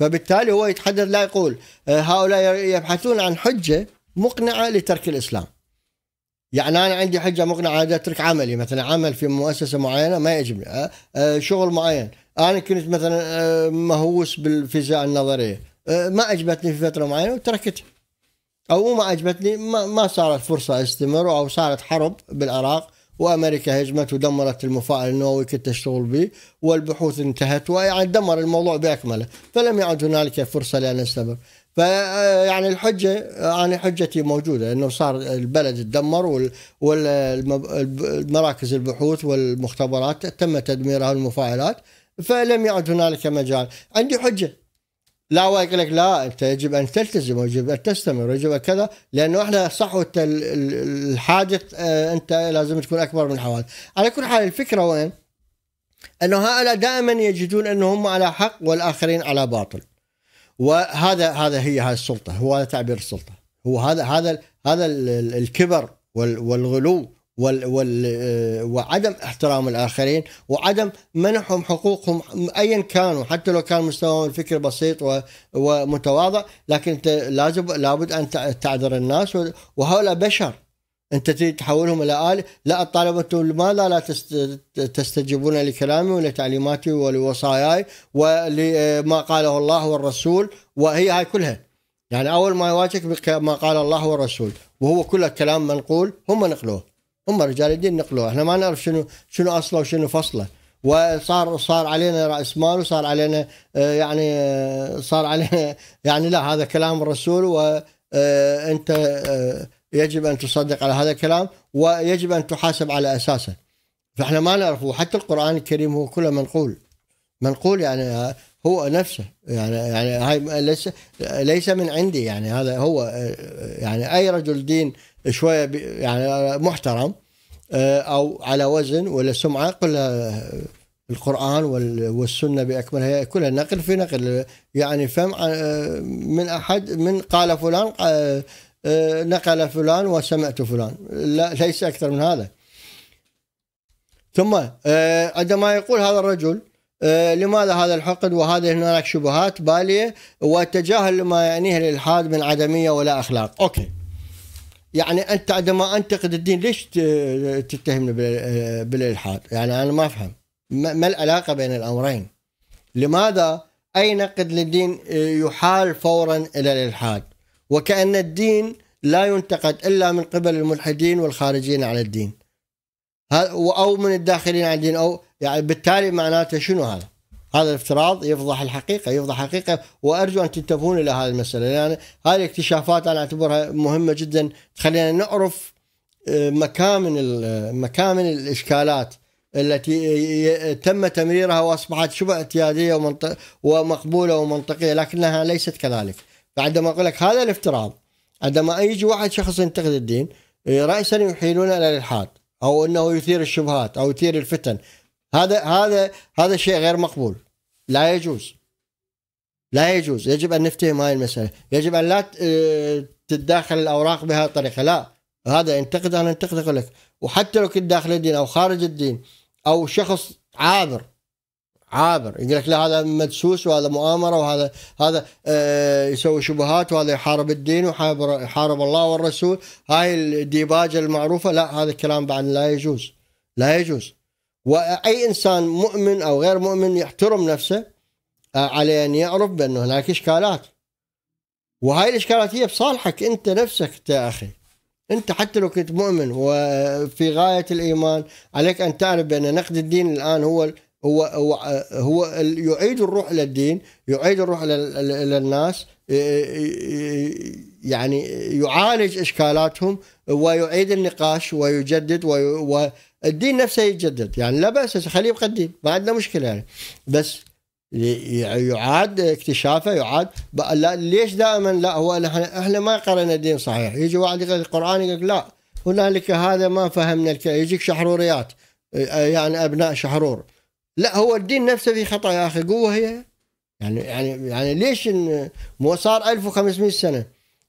فبالتالي هو يتحدث لا يقول آه، هؤلاء يبحثون عن حجه مقنعه لترك الاسلام. يعني انا عندي حجه مقنعه هذا اترك عملي مثلا عمل في مؤسسه معينه ما يعجبني آه، آه، شغل معين انا كنت مثلا مهووس بالفيزياء النظريه ما عجبتني في فتره معينه وتركتها او ما عجبتني ما, ما صارت فرصه استمر او صارت حرب بالعراق وامريكا هجمت ودمرت المفاعل النووي كنت اشتغل به والبحوث انتهت ويعني دمر الموضوع باكمله فلم يعد هنالك فرصه لان استمر فيعني آه، الحجه آه، انا حجتي موجوده انه صار البلد تدمر والمراكز البحوث والمختبرات تم تدميرها المفاعلات فلم يعد هنالك مجال عندي حجه لا هو يقول لك لا انت يجب ان تلتزم ويجب ان تستمر ويجب كذا لانه احنا وانت الحادث آه، انت لازم تكون اكبر من الحوادث على كل حال الفكره وين؟ انه هؤلاء دائما يجدون انهم على حق والاخرين على باطل وهذا هذا هي هذه السلطه هو هذا تعبير السلطه هو هذا هذا هذا الكبر والغلو وال وال آه، وعدم احترام الاخرين وعدم منحهم حقوقهم ايا كانوا حتى لو كان مستواهم الفكري بسيط ومتواضع لكن انت لازم لابد ان تعذر الناس وهؤلاء بشر انت تريد تحولهم الى آلة لا الطالب انتم لماذا لا تستجيبون لكلامي ولتعليماتي ولوصاياي ولما قاله الله والرسول وهي هاي كلها يعني اول ما يواجهك ما قال الله والرسول وهو كله كلام منقول هم نقلوه هم رجال الدين نقلوها احنا ما نعرف شنو شنو اصله وشنو فصله وصار صار علينا راس مال وصار علينا آه، يعني آه، صار علينا يعني لا هذا كلام الرسول وانت آه، يجب ان تصدق على هذا الكلام ويجب ان تحاسب على اساسه فاحنا ما نعرفه حتى القران الكريم هو كله منقول منقول يعني هو نفسه يعني يعني هاي ليس ليس من عندي يعني هذا هو يعني اي رجل دين شويه يعني محترم آه، او على وزن ولا سمعه كلها القران والسنه باكملها كلها نقل في نقل يعني فهم آه، من احد من قال فلان آه، نقل فلان وسمعت فلان لا ليس اكثر من هذا ثم عندما يقول هذا الرجل لماذا هذا الحقد وهذه هناك شبهات باليه وتجاهل ما يعنيه الالحاد من عدميه ولا اخلاق اوكي يعني انت عندما انتقد الدين ليش تتهمني بالالحاد؟ يعني انا ما افهم ما العلاقه بين الامرين؟ لماذا اي نقد للدين يحال فورا الى الالحاد؟ وكان الدين لا ينتقد الا من قبل الملحدين والخارجين عن الدين. او من الداخلين عن الدين او يعني بالتالي معناته شنو هذا؟ هذا الافتراض يفضح الحقيقه يفضح حقيقه وارجو ان تنتبهون الى هذه المساله يعني هذه الاكتشافات انا اعتبرها مهمه جدا تخلينا نعرف آه، مكامن آه، مكامن الاشكالات التي تم تمريرها واصبحت شبه اعتياديه ومقبوله ومنطقيه لكنها ليست كذلك فعندما اقول لك هذا الافتراض عندما يجي واحد شخص ينتقد الدين آه، راسا يحيلون الى الالحاد او انه يثير الشبهات او يثير الفتن هذا هذا هذا شيء غير مقبول لا يجوز لا يجوز يجب أن نفتهم هاي المسألة يجب أن لا آه، تتداخل الأوراق بهذه الطريقة لا هذا انتقد أنا انتقد أقول لك وحتى لو كنت داخل الدين أو خارج الدين أو شخص عابر عابر يقول لك لا هذا مدسوس وهذا مؤامره وهذا هذا آه، يسوي شبهات وهذا يحارب الدين ويحارب يحارب الله والرسول هاي الديباجه المعروفه لا هذا الكلام بعد لا يجوز لا يجوز واي انسان مؤمن او غير مؤمن يحترم نفسه آه، على ان يعرف بانه هناك اشكالات وهاي الاشكالات هي بصالحك انت نفسك يا اخي انت حتى لو كنت مؤمن وفي غايه الايمان عليك ان تعرف بان نقد الدين الان هو هو هو هو يعيد الروح للدين يعيد الروح للناس يعني يعالج اشكالاتهم ويعيد النقاش ويجدد والدين نفسه يتجدد يعني لا باس خليه يبقى الدين ما عندنا مشكله يعني بس يعاد اكتشافه يعاد لا ليش دائما لا هو احنا ما قرأنا الدين صحيح يجي واحد يقرأ القرآن يقول لك لا هنالك هذا ما فهمنا يجيك شحروريات يعني ابناء شحرور لا هو الدين نفسه في خطا يا اخي قوه هي يعني يعني يعني ليش مو صار 1500 سنه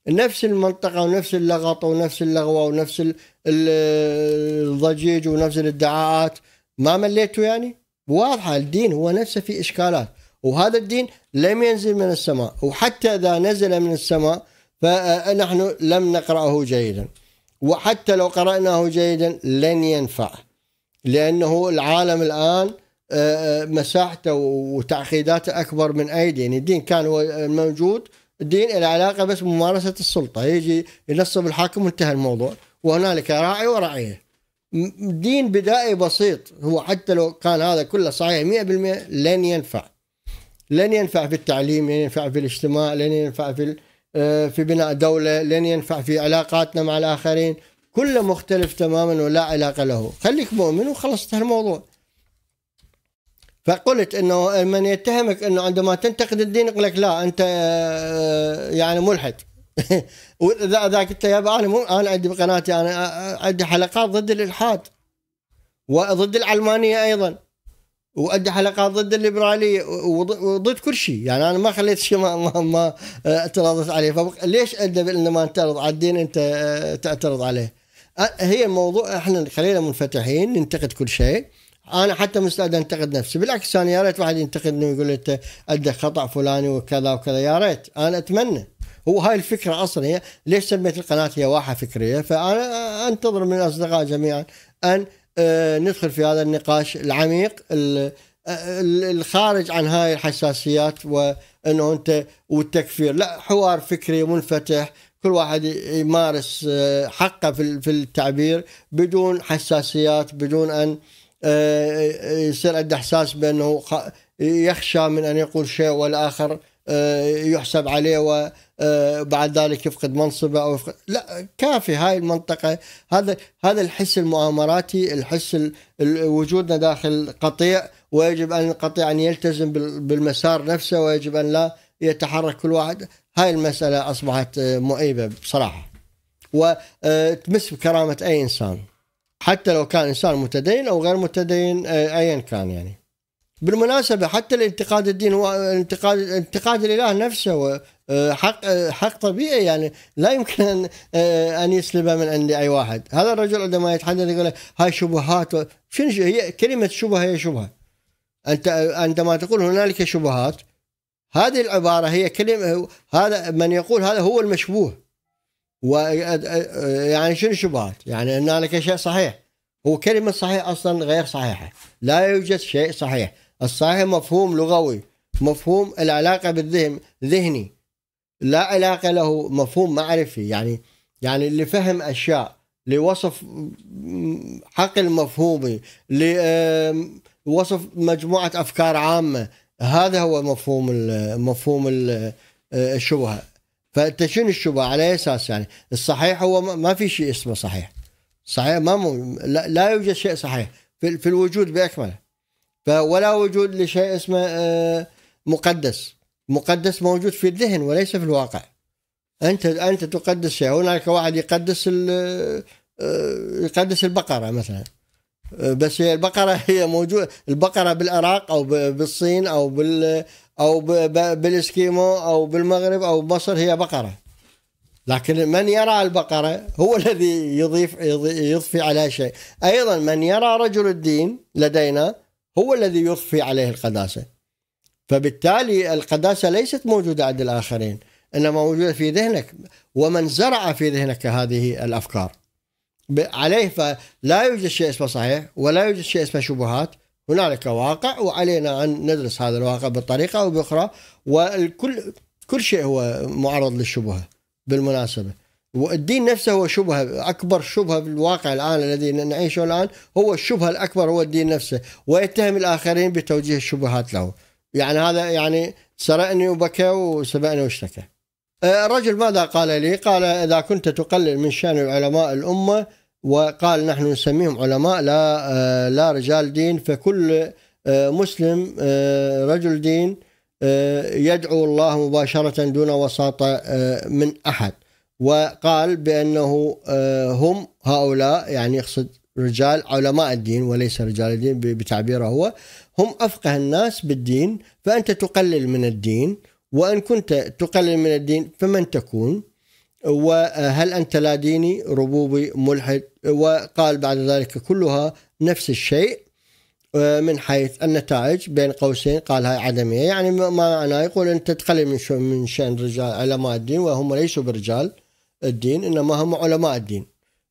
نفس المنطقه ونفس اللغط ونفس اللغوه ونفس الضجيج ونفس الادعاءات ما مليتوا يعني؟ واضحه الدين هو نفسه في اشكالات وهذا الدين لم ينزل من السماء وحتى اذا نزل من السماء فنحن لم نقراه جيدا وحتى لو قراناه جيدا لن ينفع لانه العالم الان آه، آه، مساحته وتعقيداته اكبر من اي دين، الدين كان هو الموجود الدين له علاقه بس بممارسه السلطه، يجي ينصب الحاكم وانتهى الموضوع، وهنالك راعي ورعيه. دين بدائي بسيط هو حتى لو كان هذا كله صحيح 100% لن ينفع. لن ينفع في التعليم، لن ينفع في الاجتماع، لن ينفع في آه، في بناء دوله، لن ينفع في علاقاتنا مع الاخرين، كله مختلف تماما ولا علاقه له، خليك مؤمن وخلصت الموضوع. فقلت انه من يتهمك انه عندما تنتقد الدين يقول لك لا انت آه، يعني ملحد واذا قلت له يابا انا مو انا عندي بقناتي انا آه، آه، عندي حلقات ضد الالحاد وضد العلمانيه ايضا وادي حلقات ضد الليبراليه وضد كل شيء يعني انا ما خليت شيء ما ما, ما اعترضت عليه فليش انت عندما تعترض على الدين انت تعترض عليه هي الموضوع احنا خلينا منفتحين ننتقد كل شيء انا حتى مستعد انتقد نفسي بالعكس انا يا ريت واحد ينتقدني ويقول انت عندك خطا فلاني وكذا وكذا يا ريت انا اتمنى هو هاي الفكره اصلا هي ليش سميت القناه هي واحه فكريه فانا انتظر من الاصدقاء جميعا ان آه، ندخل في هذا النقاش العميق الخارج عن هاي الحساسيات وانه انت والتكفير لا حوار فكري منفتح كل واحد يمارس آه، حقه في التعبير بدون حساسيات بدون ان آه، آه، يصير عنده احساس بانه يخشى من ان يقول شيء والاخر آه، يحسب عليه وبعد ذلك يفقد منصبه او يفقد لا كافي هاي المنطقه هذا هذا الحس المؤامراتي الحس وجودنا داخل قطيع ويجب ان القطيع ان يلتزم بالمسار نفسه ويجب ان لا يتحرك كل واحد هاي المساله اصبحت مؤيبه بصراحه وتمس بكرامه اي انسان حتى لو كان انسان متدين او غير متدين آه، ايا كان يعني بالمناسبة حتى الانتقاد الدين هو انتقاد انتقاد الاله نفسه آه، حق آه، حق طبيعي يعني لا يمكن ان ان يسلبه من عند اي واحد، هذا الرجل عندما يتحدث يقول هاي شبهات شنو هي كلمة شبهة هي شبهة. انت عندما تقول هنالك شبهات هذه العبارة هي كلمة هذا من يقول هذا هو المشبوه ويعني شنو الشبهات؟ يعني ان هنالك شيء صحيح هو كلمه صحيح اصلا غير صحيحه لا يوجد شيء صحيح الصحيح مفهوم لغوي مفهوم العلاقه بالذهن ذهني لا علاقه له مفهوم معرفي يعني يعني لفهم اشياء لوصف حقل مفهومي لوصف مجموعه افكار عامه هذا هو مفهوم مفهوم آه، الشبهه فانت شنو الشبهه على اساس يعني الصحيح هو ما في شيء اسمه صحيح صحيح ما مم... لا, لا يوجد شيء صحيح في, في الوجود باكمله فولا وجود لشيء اسمه آه، مقدس مقدس موجود في الذهن وليس في الواقع انت انت تقدس شيء هناك واحد يقدس آه، يقدس البقره مثلا آه، بس هي البقره هي موجوده البقره بالعراق او بالصين او بال او بالاسكيمو او بالمغرب او بمصر هي بقره لكن من يرى البقره هو الذي يضيف يضفي عليها شيء ايضا من يرى رجل الدين لدينا هو الذي يضفي عليه القداسه فبالتالي القداسه ليست موجوده عند الاخرين انما موجوده في ذهنك ومن زرع في ذهنك هذه الافكار عليه فلا يوجد شيء اسمه صحيح ولا يوجد شيء اسمه شبهات هنالك واقع وعلينا ان ندرس هذا الواقع بطريقه او باخرى والكل كل شيء هو معرض للشبهه بالمناسبه والدين نفسه هو شبهه اكبر شبهه بالواقع الان الذي نعيشه الان هو الشبهه الاكبر هو الدين نفسه ويتهم الاخرين بتوجيه الشبهات له يعني هذا يعني سرقني وبكى وسبقني واشتكى الرجل أه، ماذا قال لي؟ قال اذا كنت تقلل من شان علماء الامه وقال نحن نسميهم علماء لا آه، لا رجال دين فكل آه، مسلم آه، رجل دين يدعو الله مباشرة دون وساطة من أحد وقال بأنه هم هؤلاء يعني يقصد رجال علماء الدين وليس رجال الدين بتعبيره هو هم أفقه الناس بالدين فأنت تقلل من الدين وإن كنت تقلل من الدين فمن تكون وهل أنت لا ديني ربوبي ملحد وقال بعد ذلك كلها نفس الشيء آه، من حيث النتائج بين قوسين قال عدمية يعني ما معناه يقول أنت تقلل من من شأن رجال علماء الدين وهم ليسوا برجال الدين إنما هم علماء الدين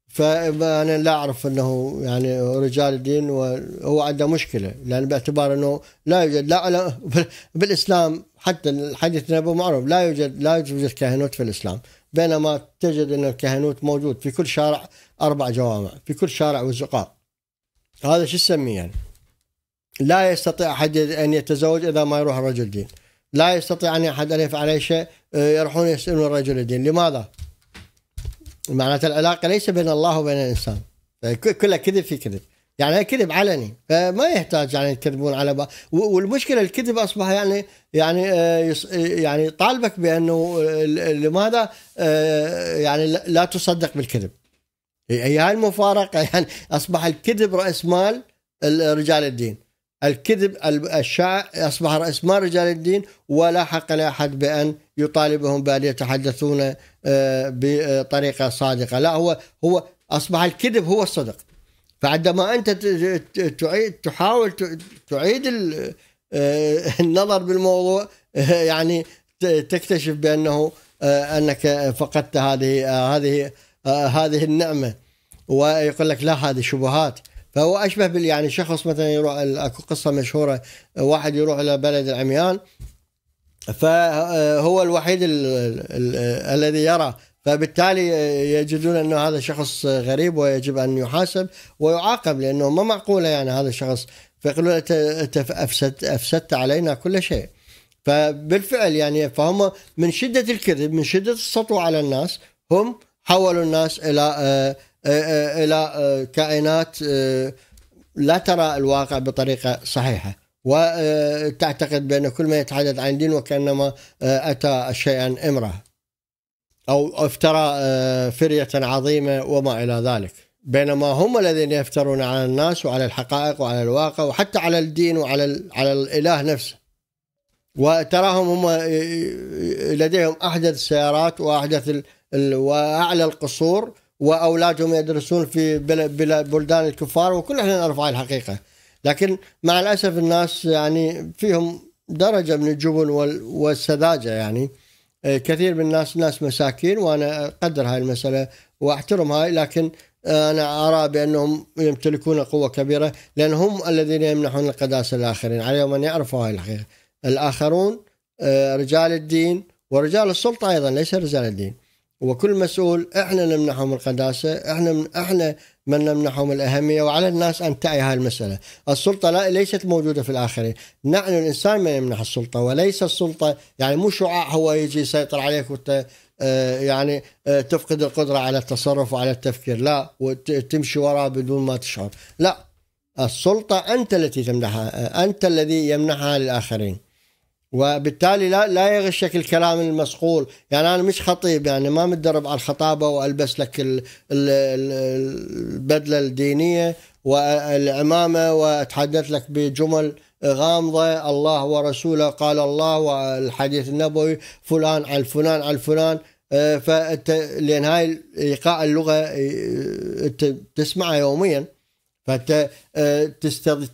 فأنا لا أعرف أنه يعني رجال الدين وهو عنده مشكلة لأن باعتبار أنه لا يوجد لا بالإسلام حتى الحديث النبوي معروف لا يوجد لا يوجد كاهنوت في الإسلام بينما تجد أن الكهنوت موجود في كل شارع أربع جوامع في كل شارع وزقاء هذا شو تسميه يعني لا يستطيع أحد أن يتزوج إذا ما يروح الرجل الدين لا يستطيع أن أحد أن يفعل أي شيء آه، يروحون يسألون الرجل الدين لماذا؟ معناته العلاقة ليس بين الله وبين الإنسان كلها كذب في كذب يعني كذب علني فما يحتاج يعني يكذبون على بعض والمشكله الكذب اصبح يعني يعني آه، يعني طالبك بانه آه، لماذا آه، يعني لا تصدق بالكذب هي هاي المفارقه يعني اصبح الكذب راس مال رجال الدين الكذب الشائع اصبح راس مال رجال الدين ولا حق لاحد بان يطالبهم بان يتحدثون بطريقه صادقه لا هو هو اصبح الكذب هو الصدق فعندما انت تعيد تحاول تعيد آه، النظر بالموضوع آه، يعني تكتشف بانه آه، انك فقدت هذه هذه هذه النعمه ويقول لك لا هذه شبهات فهو اشبه بال يعني شخص مثلا يروح اكو قصه مشهوره واحد يروح الى بلد العميان فهو الوحيد الذي يرى فبالتالي يجدون انه هذا شخص غريب ويجب ان يحاسب ويعاقب لانه ما معقوله يعني هذا الشخص فيقولون انت افسدت افسدت علينا كل شيء. فبالفعل يعني فهم من شده الكذب من شده السطو على الناس هم حولوا الناس الى آه، آه، الى آه، كائنات لا ترى الواقع بطريقه صحيحه وتعتقد بان كل ما يتحدث عن دين وكانما اتى شيئا امراه أو افترى آه، فرية عظيمة وما إلى ذلك بينما هم الذين يفترون على الناس وعلى الحقائق وعلى الواقع وحتى على الدين وعلى على الإله نفسه وتراهم هم آه، آه، لديهم أحدث السيارات وأحدث وأعلى القصور وأولادهم يدرسون في بلدان الكفار وكل احنا نعرف الحقيقة لكن مع الأسف الناس يعني فيهم درجة من الجبن والسذاجة يعني آه، كثير من الناس ناس مساكين وانا اقدر هاي المساله واحترم هاي لكن آه، انا ارى بانهم يمتلكون قوه كبيره لان هم الذين يمنحون القداسه للاخرين عليهم ان يعرفوا هاي الحقيقه الاخرون آه، رجال الدين ورجال السلطه ايضا ليس رجال الدين وكل مسؤول احنا نمنحهم القداسه احنا من احنا من نمنحهم الاهميه وعلى الناس ان تعي هاي المساله، السلطه لا ليست موجوده في الاخرين، نحن الانسان من يمنح السلطه وليس السلطه يعني مو شعاع هو يجي يسيطر عليك وانت آه، يعني آه، تفقد القدره على التصرف وعلى التفكير، لا وتمشي وراء بدون ما تشعر، لا السلطه انت التي تمنحها انت الذي يمنحها للاخرين. وبالتالي لا لا يغشك الكلام المسقول يعني انا مش خطيب يعني ما متدرب على الخطابه والبس لك الـ الـ البدله الدينيه والعمامه واتحدث لك بجمل غامضه الله ورسوله قال الله والحديث النبوي فلان على فلان على فلان آه، فانت لان هاي ايقاع اللغه آه، انت تسمعها يوميا آه،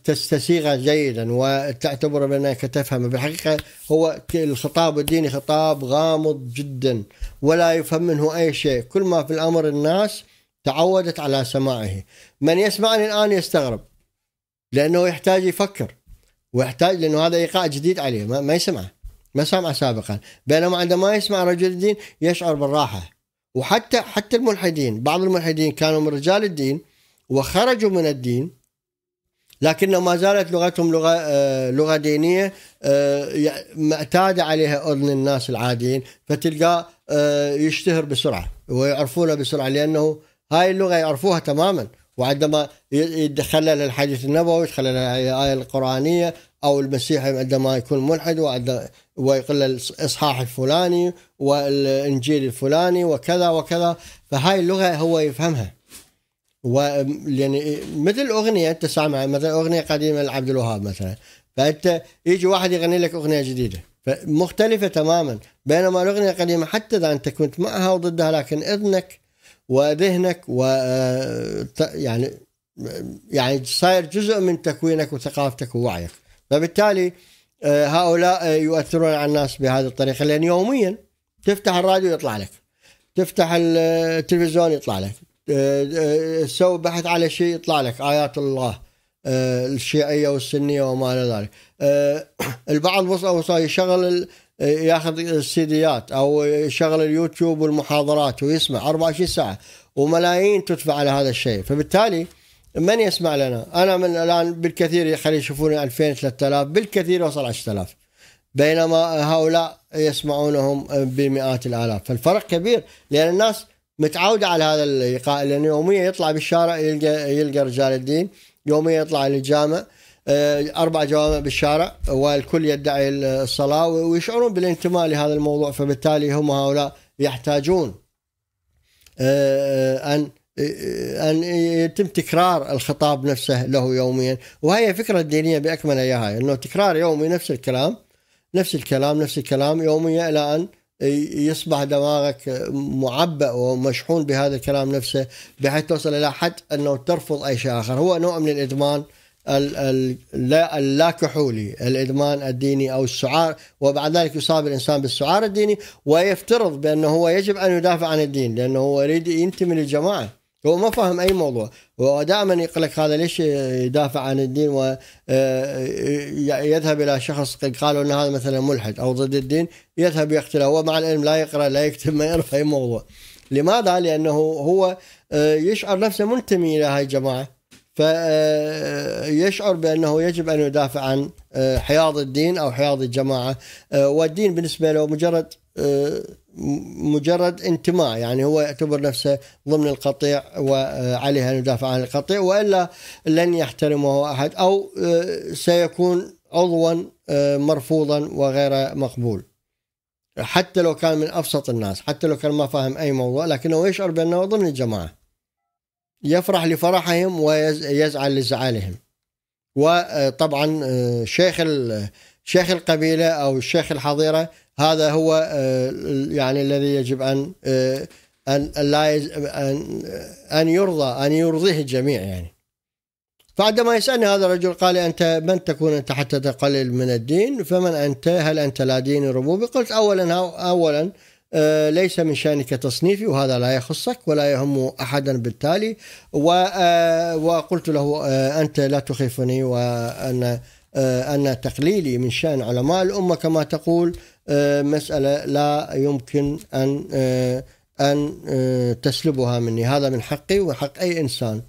تستسيغه جيدا وتعتبر بانك تفهم بالحقيقه هو الخطاب الديني خطاب غامض جدا ولا يفهم منه اي شيء كل ما في الامر الناس تعودت على سماعه من يسمعني الان يستغرب لانه يحتاج يفكر ويحتاج لانه هذا ايقاع جديد عليه ما, ما يسمعه ما سمع سابقا بينما عندما يسمع رجل الدين يشعر بالراحه وحتى حتى الملحدين بعض الملحدين كانوا من رجال الدين وخرجوا من الدين لكن ما زالت لغتهم لغه آه، لغه دينيه آه، معتاده عليها اذن الناس العاديين فتلقاه يشتهر بسرعه ويعرفونه بسرعه لانه هاي اللغه يعرفوها تماما وعندما يتخلل الحديث النبوي يتخلل الآية القرآنية أو المسيح عندما يكون ملحد ويقول الإصحاح الفلاني والإنجيل الفلاني وكذا وكذا فهاي اللغة هو يفهمها و يعني مثل اغنيه انت سامع مثلا اغنيه قديمه لعبد الوهاب مثلا فانت يجي واحد يغني لك اغنيه جديده مختلفه تماما بينما الاغنيه القديمه حتى اذا انت كنت معها وضدها لكن اذنك وذهنك و آه، يعني يعني صاير جزء من تكوينك وثقافتك ووعيك فبالتالي آه، هؤلاء يؤثرون على الناس بهذه الطريقه لان يوميا تفتح الراديو يطلع لك تفتح آه، التلفزيون يطلع لك تسوي آه، آه، بحث على شيء يطلع لك آيات الله آه، الشيعية والسنية وما إلى ذلك البعض وصل يشغل ياخذ السيديات او يشغل اليوتيوب والمحاضرات ويسمع 24 ساعه وملايين تدفع على هذا الشيء فبالتالي من يسمع لنا؟ انا من الان بالكثير خلي يشوفوني 2000 3000 بالكثير وصل 10000 بينما هؤلاء يسمعونهم بمئات الالاف فالفرق كبير لان الناس متعوده على هذا اللقاء لانه يوميا يطلع بالشارع يلقى يلقى رجال الدين يوميا يطلع للجامع آه، اربع جوامع بالشارع والكل يدعي الصلاه ويشعرون بالانتماء لهذا الموضوع فبالتالي هم هؤلاء يحتاجون آه، آه، ان ان يتم تكرار الخطاب نفسه له يوميا وهي فكره دينيه باكملها اياها انه تكرار يومي نفس الكلام نفس الكلام نفس الكلام يوميا الى ان يصبح دماغك معبأ ومشحون بهذا الكلام نفسه بحيث توصل الى حد انه ترفض اي شيء اخر هو نوع من الادمان اللا كحولي الادمان الديني او السعار وبعد ذلك يصاب الانسان بالسعار الديني ويفترض بانه هو يجب ان يدافع عن الدين لانه هو يريد ينتمي للجماعه هو ما فاهم اي موضوع ودائما يقول لك هذا ليش يدافع عن الدين ويذهب آه، آه، الى شخص قد قالوا ان هذا مثلا ملحد او ضد الدين يذهب يقتله هو مع العلم لا يقرا لا يكتب ما يعرف اي موضوع لماذا لانه هو آه، يشعر نفسه منتمي الى هاي الجماعه فيشعر بانه يجب ان يدافع عن حياض الدين او حياض الجماعه والدين بالنسبه له مجرد مجرد انتماء يعني هو يعتبر نفسه ضمن القطيع وعليه ان يدافع عن القطيع والا لن يحترمه احد او آه، سيكون عضوا آه، مرفوضا وغير مقبول حتى لو كان من ابسط الناس حتى لو كان ما فاهم اي موضوع لكنه يشعر بانه ضمن الجماعه يفرح لفرحهم ويزعل لزعلهم وطبعا آه، شيخ شيخ القبيله او الشيخ الحظيره هذا هو آه، يعني الذي يجب ان آه، ان لا ان ان يرضى ان يرضيه الجميع يعني. فعندما يسالني هذا الرجل قال لي انت من تكون انت حتى تقلل من الدين؟ فمن انت؟ هل انت لا دين ربوبي؟ قلت اولا اولا آه، ليس من شأنك تصنيفي وهذا لا يخصك ولا يهم أحدا بالتالي وقلت له أنت لا تخيفني وأن آه، أن تقليلي من شأن علماء الأمة كما تقول آه، مسألة لا يمكن أن آه، أن تسلبها مني هذا من حقي وحق أي إنسان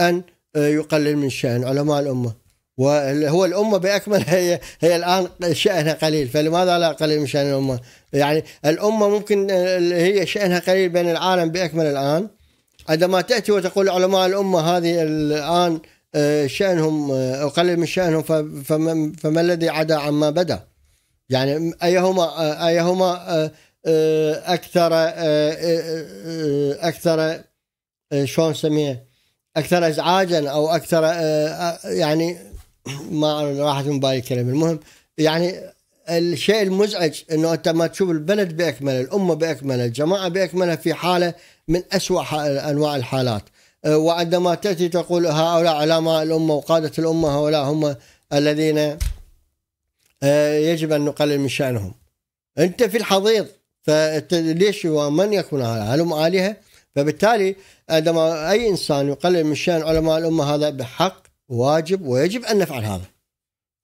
أن يقلل من شأن علماء الأمة وهو الأمة بأكملها هي, هي الآن شأنها قليل فلماذا لا أقلل من شأن الأمة يعني الأمة ممكن هي شأنها قليل بين العالم بأكمل الآن عندما تأتي وتقول علماء الأمة هذه الآن آه، شأنهم أو آه، من شأنهم فما, الذي عدا عما بدا يعني أيهما آه، أيهما أكثر أكثر شلون نسميه أكثر إزعاجا أو أكثر يعني ما راحت من بالي الكلمة المهم يعني الشيء المزعج انه انت ما تشوف البلد باكمله، الامه باكمله، الجماعه باكملها في حاله من أسوأ انواع الحالات، أه، وعندما تأتي تقول هؤلاء علماء الأمة وقادة الأمة هؤلاء هم الذين أه، يجب أن نقلل من شأنهم أنت في الحضيض فليش ومن يكون هل هم آلهة فبالتالي عندما أي إنسان يقلل من شأن علماء الأمة هذا بحق واجب ويجب أن نفعل هذا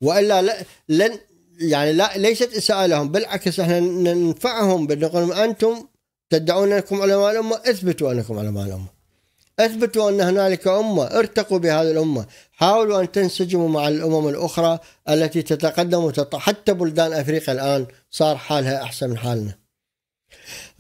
وإلا لن يعني لا ليست إساءة لهم بالعكس احنا ننفعهم بنقول أنتم تدعون أنكم علماء الأمة اثبتوا أنكم علماء الأمة اثبتوا ان هنالك امه ارتقوا بهذه الامه حاولوا ان تنسجموا مع الامم الاخرى التي تتقدم وتط... حتى بلدان افريقيا الان صار حالها احسن من حالنا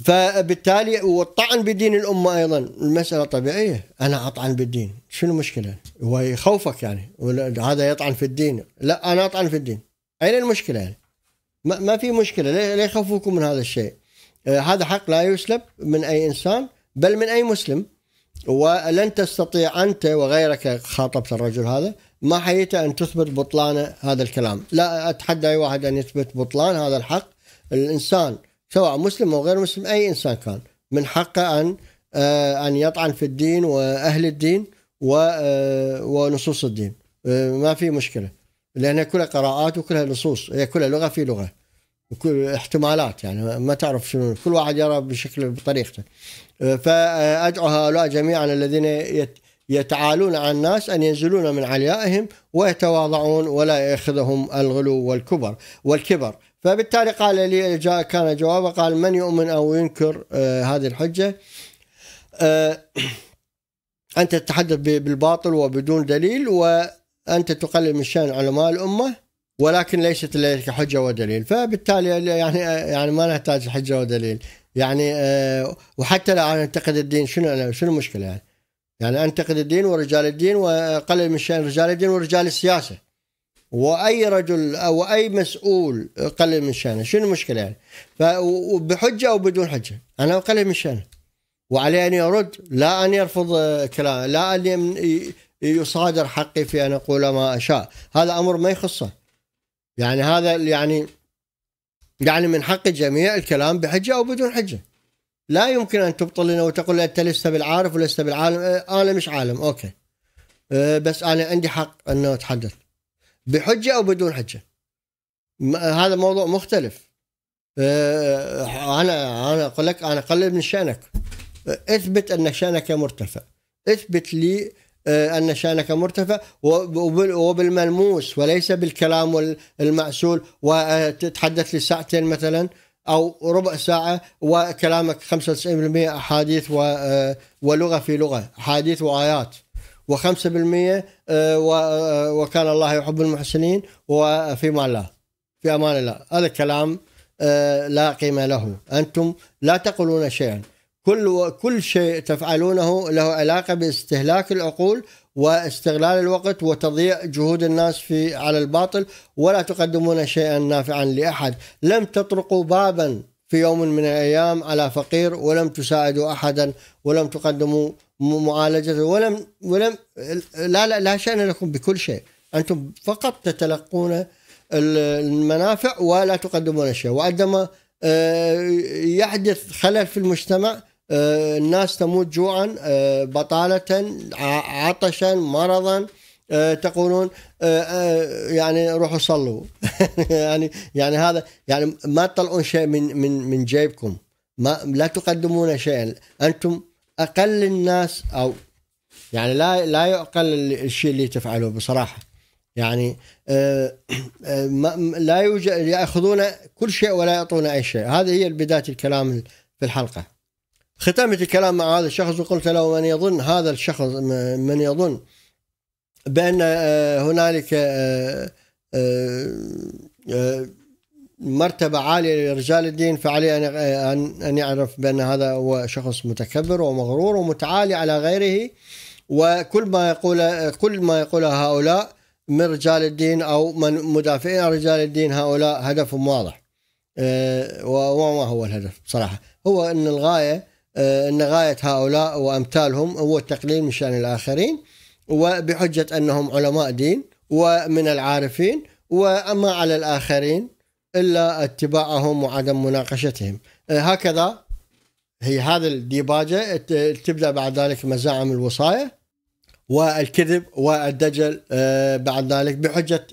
فبالتالي والطعن بدين الامه ايضا المساله طبيعيه انا اطعن بالدين شنو المشكله هو يخوفك يعني هذا يطعن في الدين لا انا اطعن في الدين اين المشكله يعني ما, ما في مشكله لا يخوفوكم من هذا الشيء آه، هذا حق لا يسلب من اي انسان بل من اي مسلم ولن تستطيع أنت وغيرك خاطبت الرجل هذا ما حيته أن تثبت بطلان هذا الكلام لا أتحدى أي واحد أن يثبت بطلان هذا الحق الإنسان سواء مسلم أو غير مسلم أي إنسان كان من حقه أن آه، أن يطعن في الدين وأهل الدين آه، ونصوص الدين آه، ما في مشكلة لأنها كلها قراءات وكلها نصوص هي كلها لغة في لغة وكل احتمالات يعني ما تعرف شنو كل واحد يرى بشكل بطريقته فأدعو هؤلاء جميعا الذين يتعالون على الناس أن ينزلون من عليائهم ويتواضعون ولا يأخذهم الغلو والكبر والكبر فبالتالي قال لي جاء كان جوابه قال من يؤمن أو ينكر آه، هذه الحجة آه، أنت تتحدث بالباطل وبدون دليل وأنت تقلل من شأن علماء الأمة ولكن ليست لديك حجة ودليل فبالتالي يعني يعني ما نحتاج حجة ودليل يعني آه، وحتى لو انا انتقد الدين شنو انا شنو المشكله يعني؟ يعني انتقد الدين ورجال الدين واقلل من شان رجال الدين ورجال السياسه. واي رجل او اي مسؤول قلل من شانه، شنو المشكله يعني؟ فبحجه او بدون حجه، انا اقلل من شانه. وعليه ان يرد، لا ان يرفض آه، كلام، لا ان يصادر حقي في ان اقول ما اشاء، هذا امر ما يخصه. يعني هذا يعني يعني من حق الجميع الكلام بحجه او بدون حجه لا يمكن ان تبطل لنا وتقول انت لست بالعارف ولست بالعالم أه، انا مش عالم اوكي أه، بس انا عندي حق أن اتحدث بحجه او بدون حجه هذا موضوع مختلف أه، انا انا اقول لك انا قلل من شانك اثبت ان شانك مرتفع اثبت لي آه، أن شأنك مرتفع وبالملموس وليس بالكلام المعسول وتتحدث لساعتين مثلا أو ربع ساعة وكلامك 95% أحاديث آه، ولغة في لغة أحاديث وآيات و5% آه، وكان الله يحب المحسنين وفي ما لا في أمان الله هذا كلام لا قيمة له أنتم لا تقولون شيئا كل كل شيء تفعلونه له علاقه باستهلاك العقول واستغلال الوقت وتضييع جهود الناس في على الباطل ولا تقدمون شيئا نافعا لاحد، لم تطرقوا بابا في يوم من الايام على فقير ولم تساعدوا احدا ولم تقدموا معالجه ولم ولم لا لا لا شان لكم بكل شيء، انتم فقط تتلقون المنافع ولا تقدمون شيء وعندما آه، يحدث خلل في المجتمع آه، الناس تموت جوعا آه، بطالة عطشا مرضا آه، تقولون يعني روحوا صلوا يعني يعني هذا يعني ما تطلعون شيء من من من جيبكم ما لا تقدمون شيئا انتم اقل الناس او يعني لا لا يعقل الشيء اللي تفعله بصراحه يعني لا يوجد ياخذون كل شيء ولا يعطون اي شيء هذه هي بدايه الكلام في الحلقه ختمت الكلام مع هذا الشخص وقلت له من يظن هذا الشخص من يظن بأن آه، هنالك آه، آه، مرتبة عالية لرجال الدين فعليه أن أن يعرف بأن هذا هو شخص متكبر ومغرور ومتعالي على غيره وكل ما يقول كل ما يقوله هؤلاء من رجال الدين أو من مدافعين عن رجال الدين هؤلاء هدفهم واضح وما هو الهدف صراحة هو أن الغاية آه، أن غاية هؤلاء وأمثالهم هو التقليل من شأن الآخرين وبحجة أنهم علماء دين ومن العارفين وأما على الآخرين إلا اتباعهم وعدم مناقشتهم آه، هكذا هي هذه الديباجة تبدأ بعد ذلك مزاعم الوصاية والكذب والدجل آه، بعد ذلك بحجة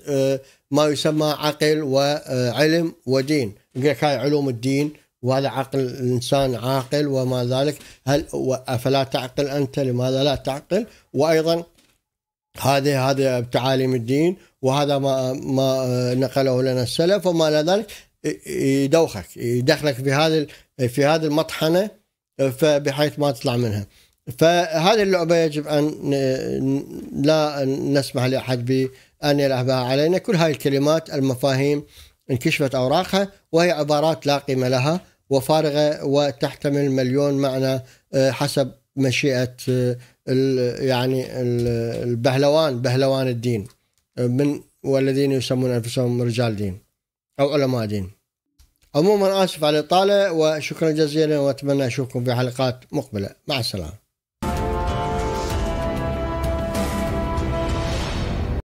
ما يسمى عقل وعلم ودين هاي علوم الدين وهذا عقل الإنسان عاقل وما ذلك هل أفلا تعقل أنت لماذا لا تعقل وأيضا هذه هذه تعاليم الدين وهذا ما ما نقله لنا السلف وما الى ذلك يدوخك يدخلك في هذه في هذه المطحنه فبحيث ما تطلع منها فهذه اللعبه يجب ان لا نسمح لاحد بان يلعبها علينا كل هاي الكلمات المفاهيم انكشفت أوراقها وهي عبارات لا قيمة لها وفارغة وتحتمل مليون معنى آه، حسب مشيئة آه، يعني البهلوان بهلوان الدين آه، من والذين يسمون أنفسهم رجال دين أو علماء دين عموما آسف على الإطالة وشكرا جزيلا وأتمنى أشوفكم في حلقات مقبلة مع السلامة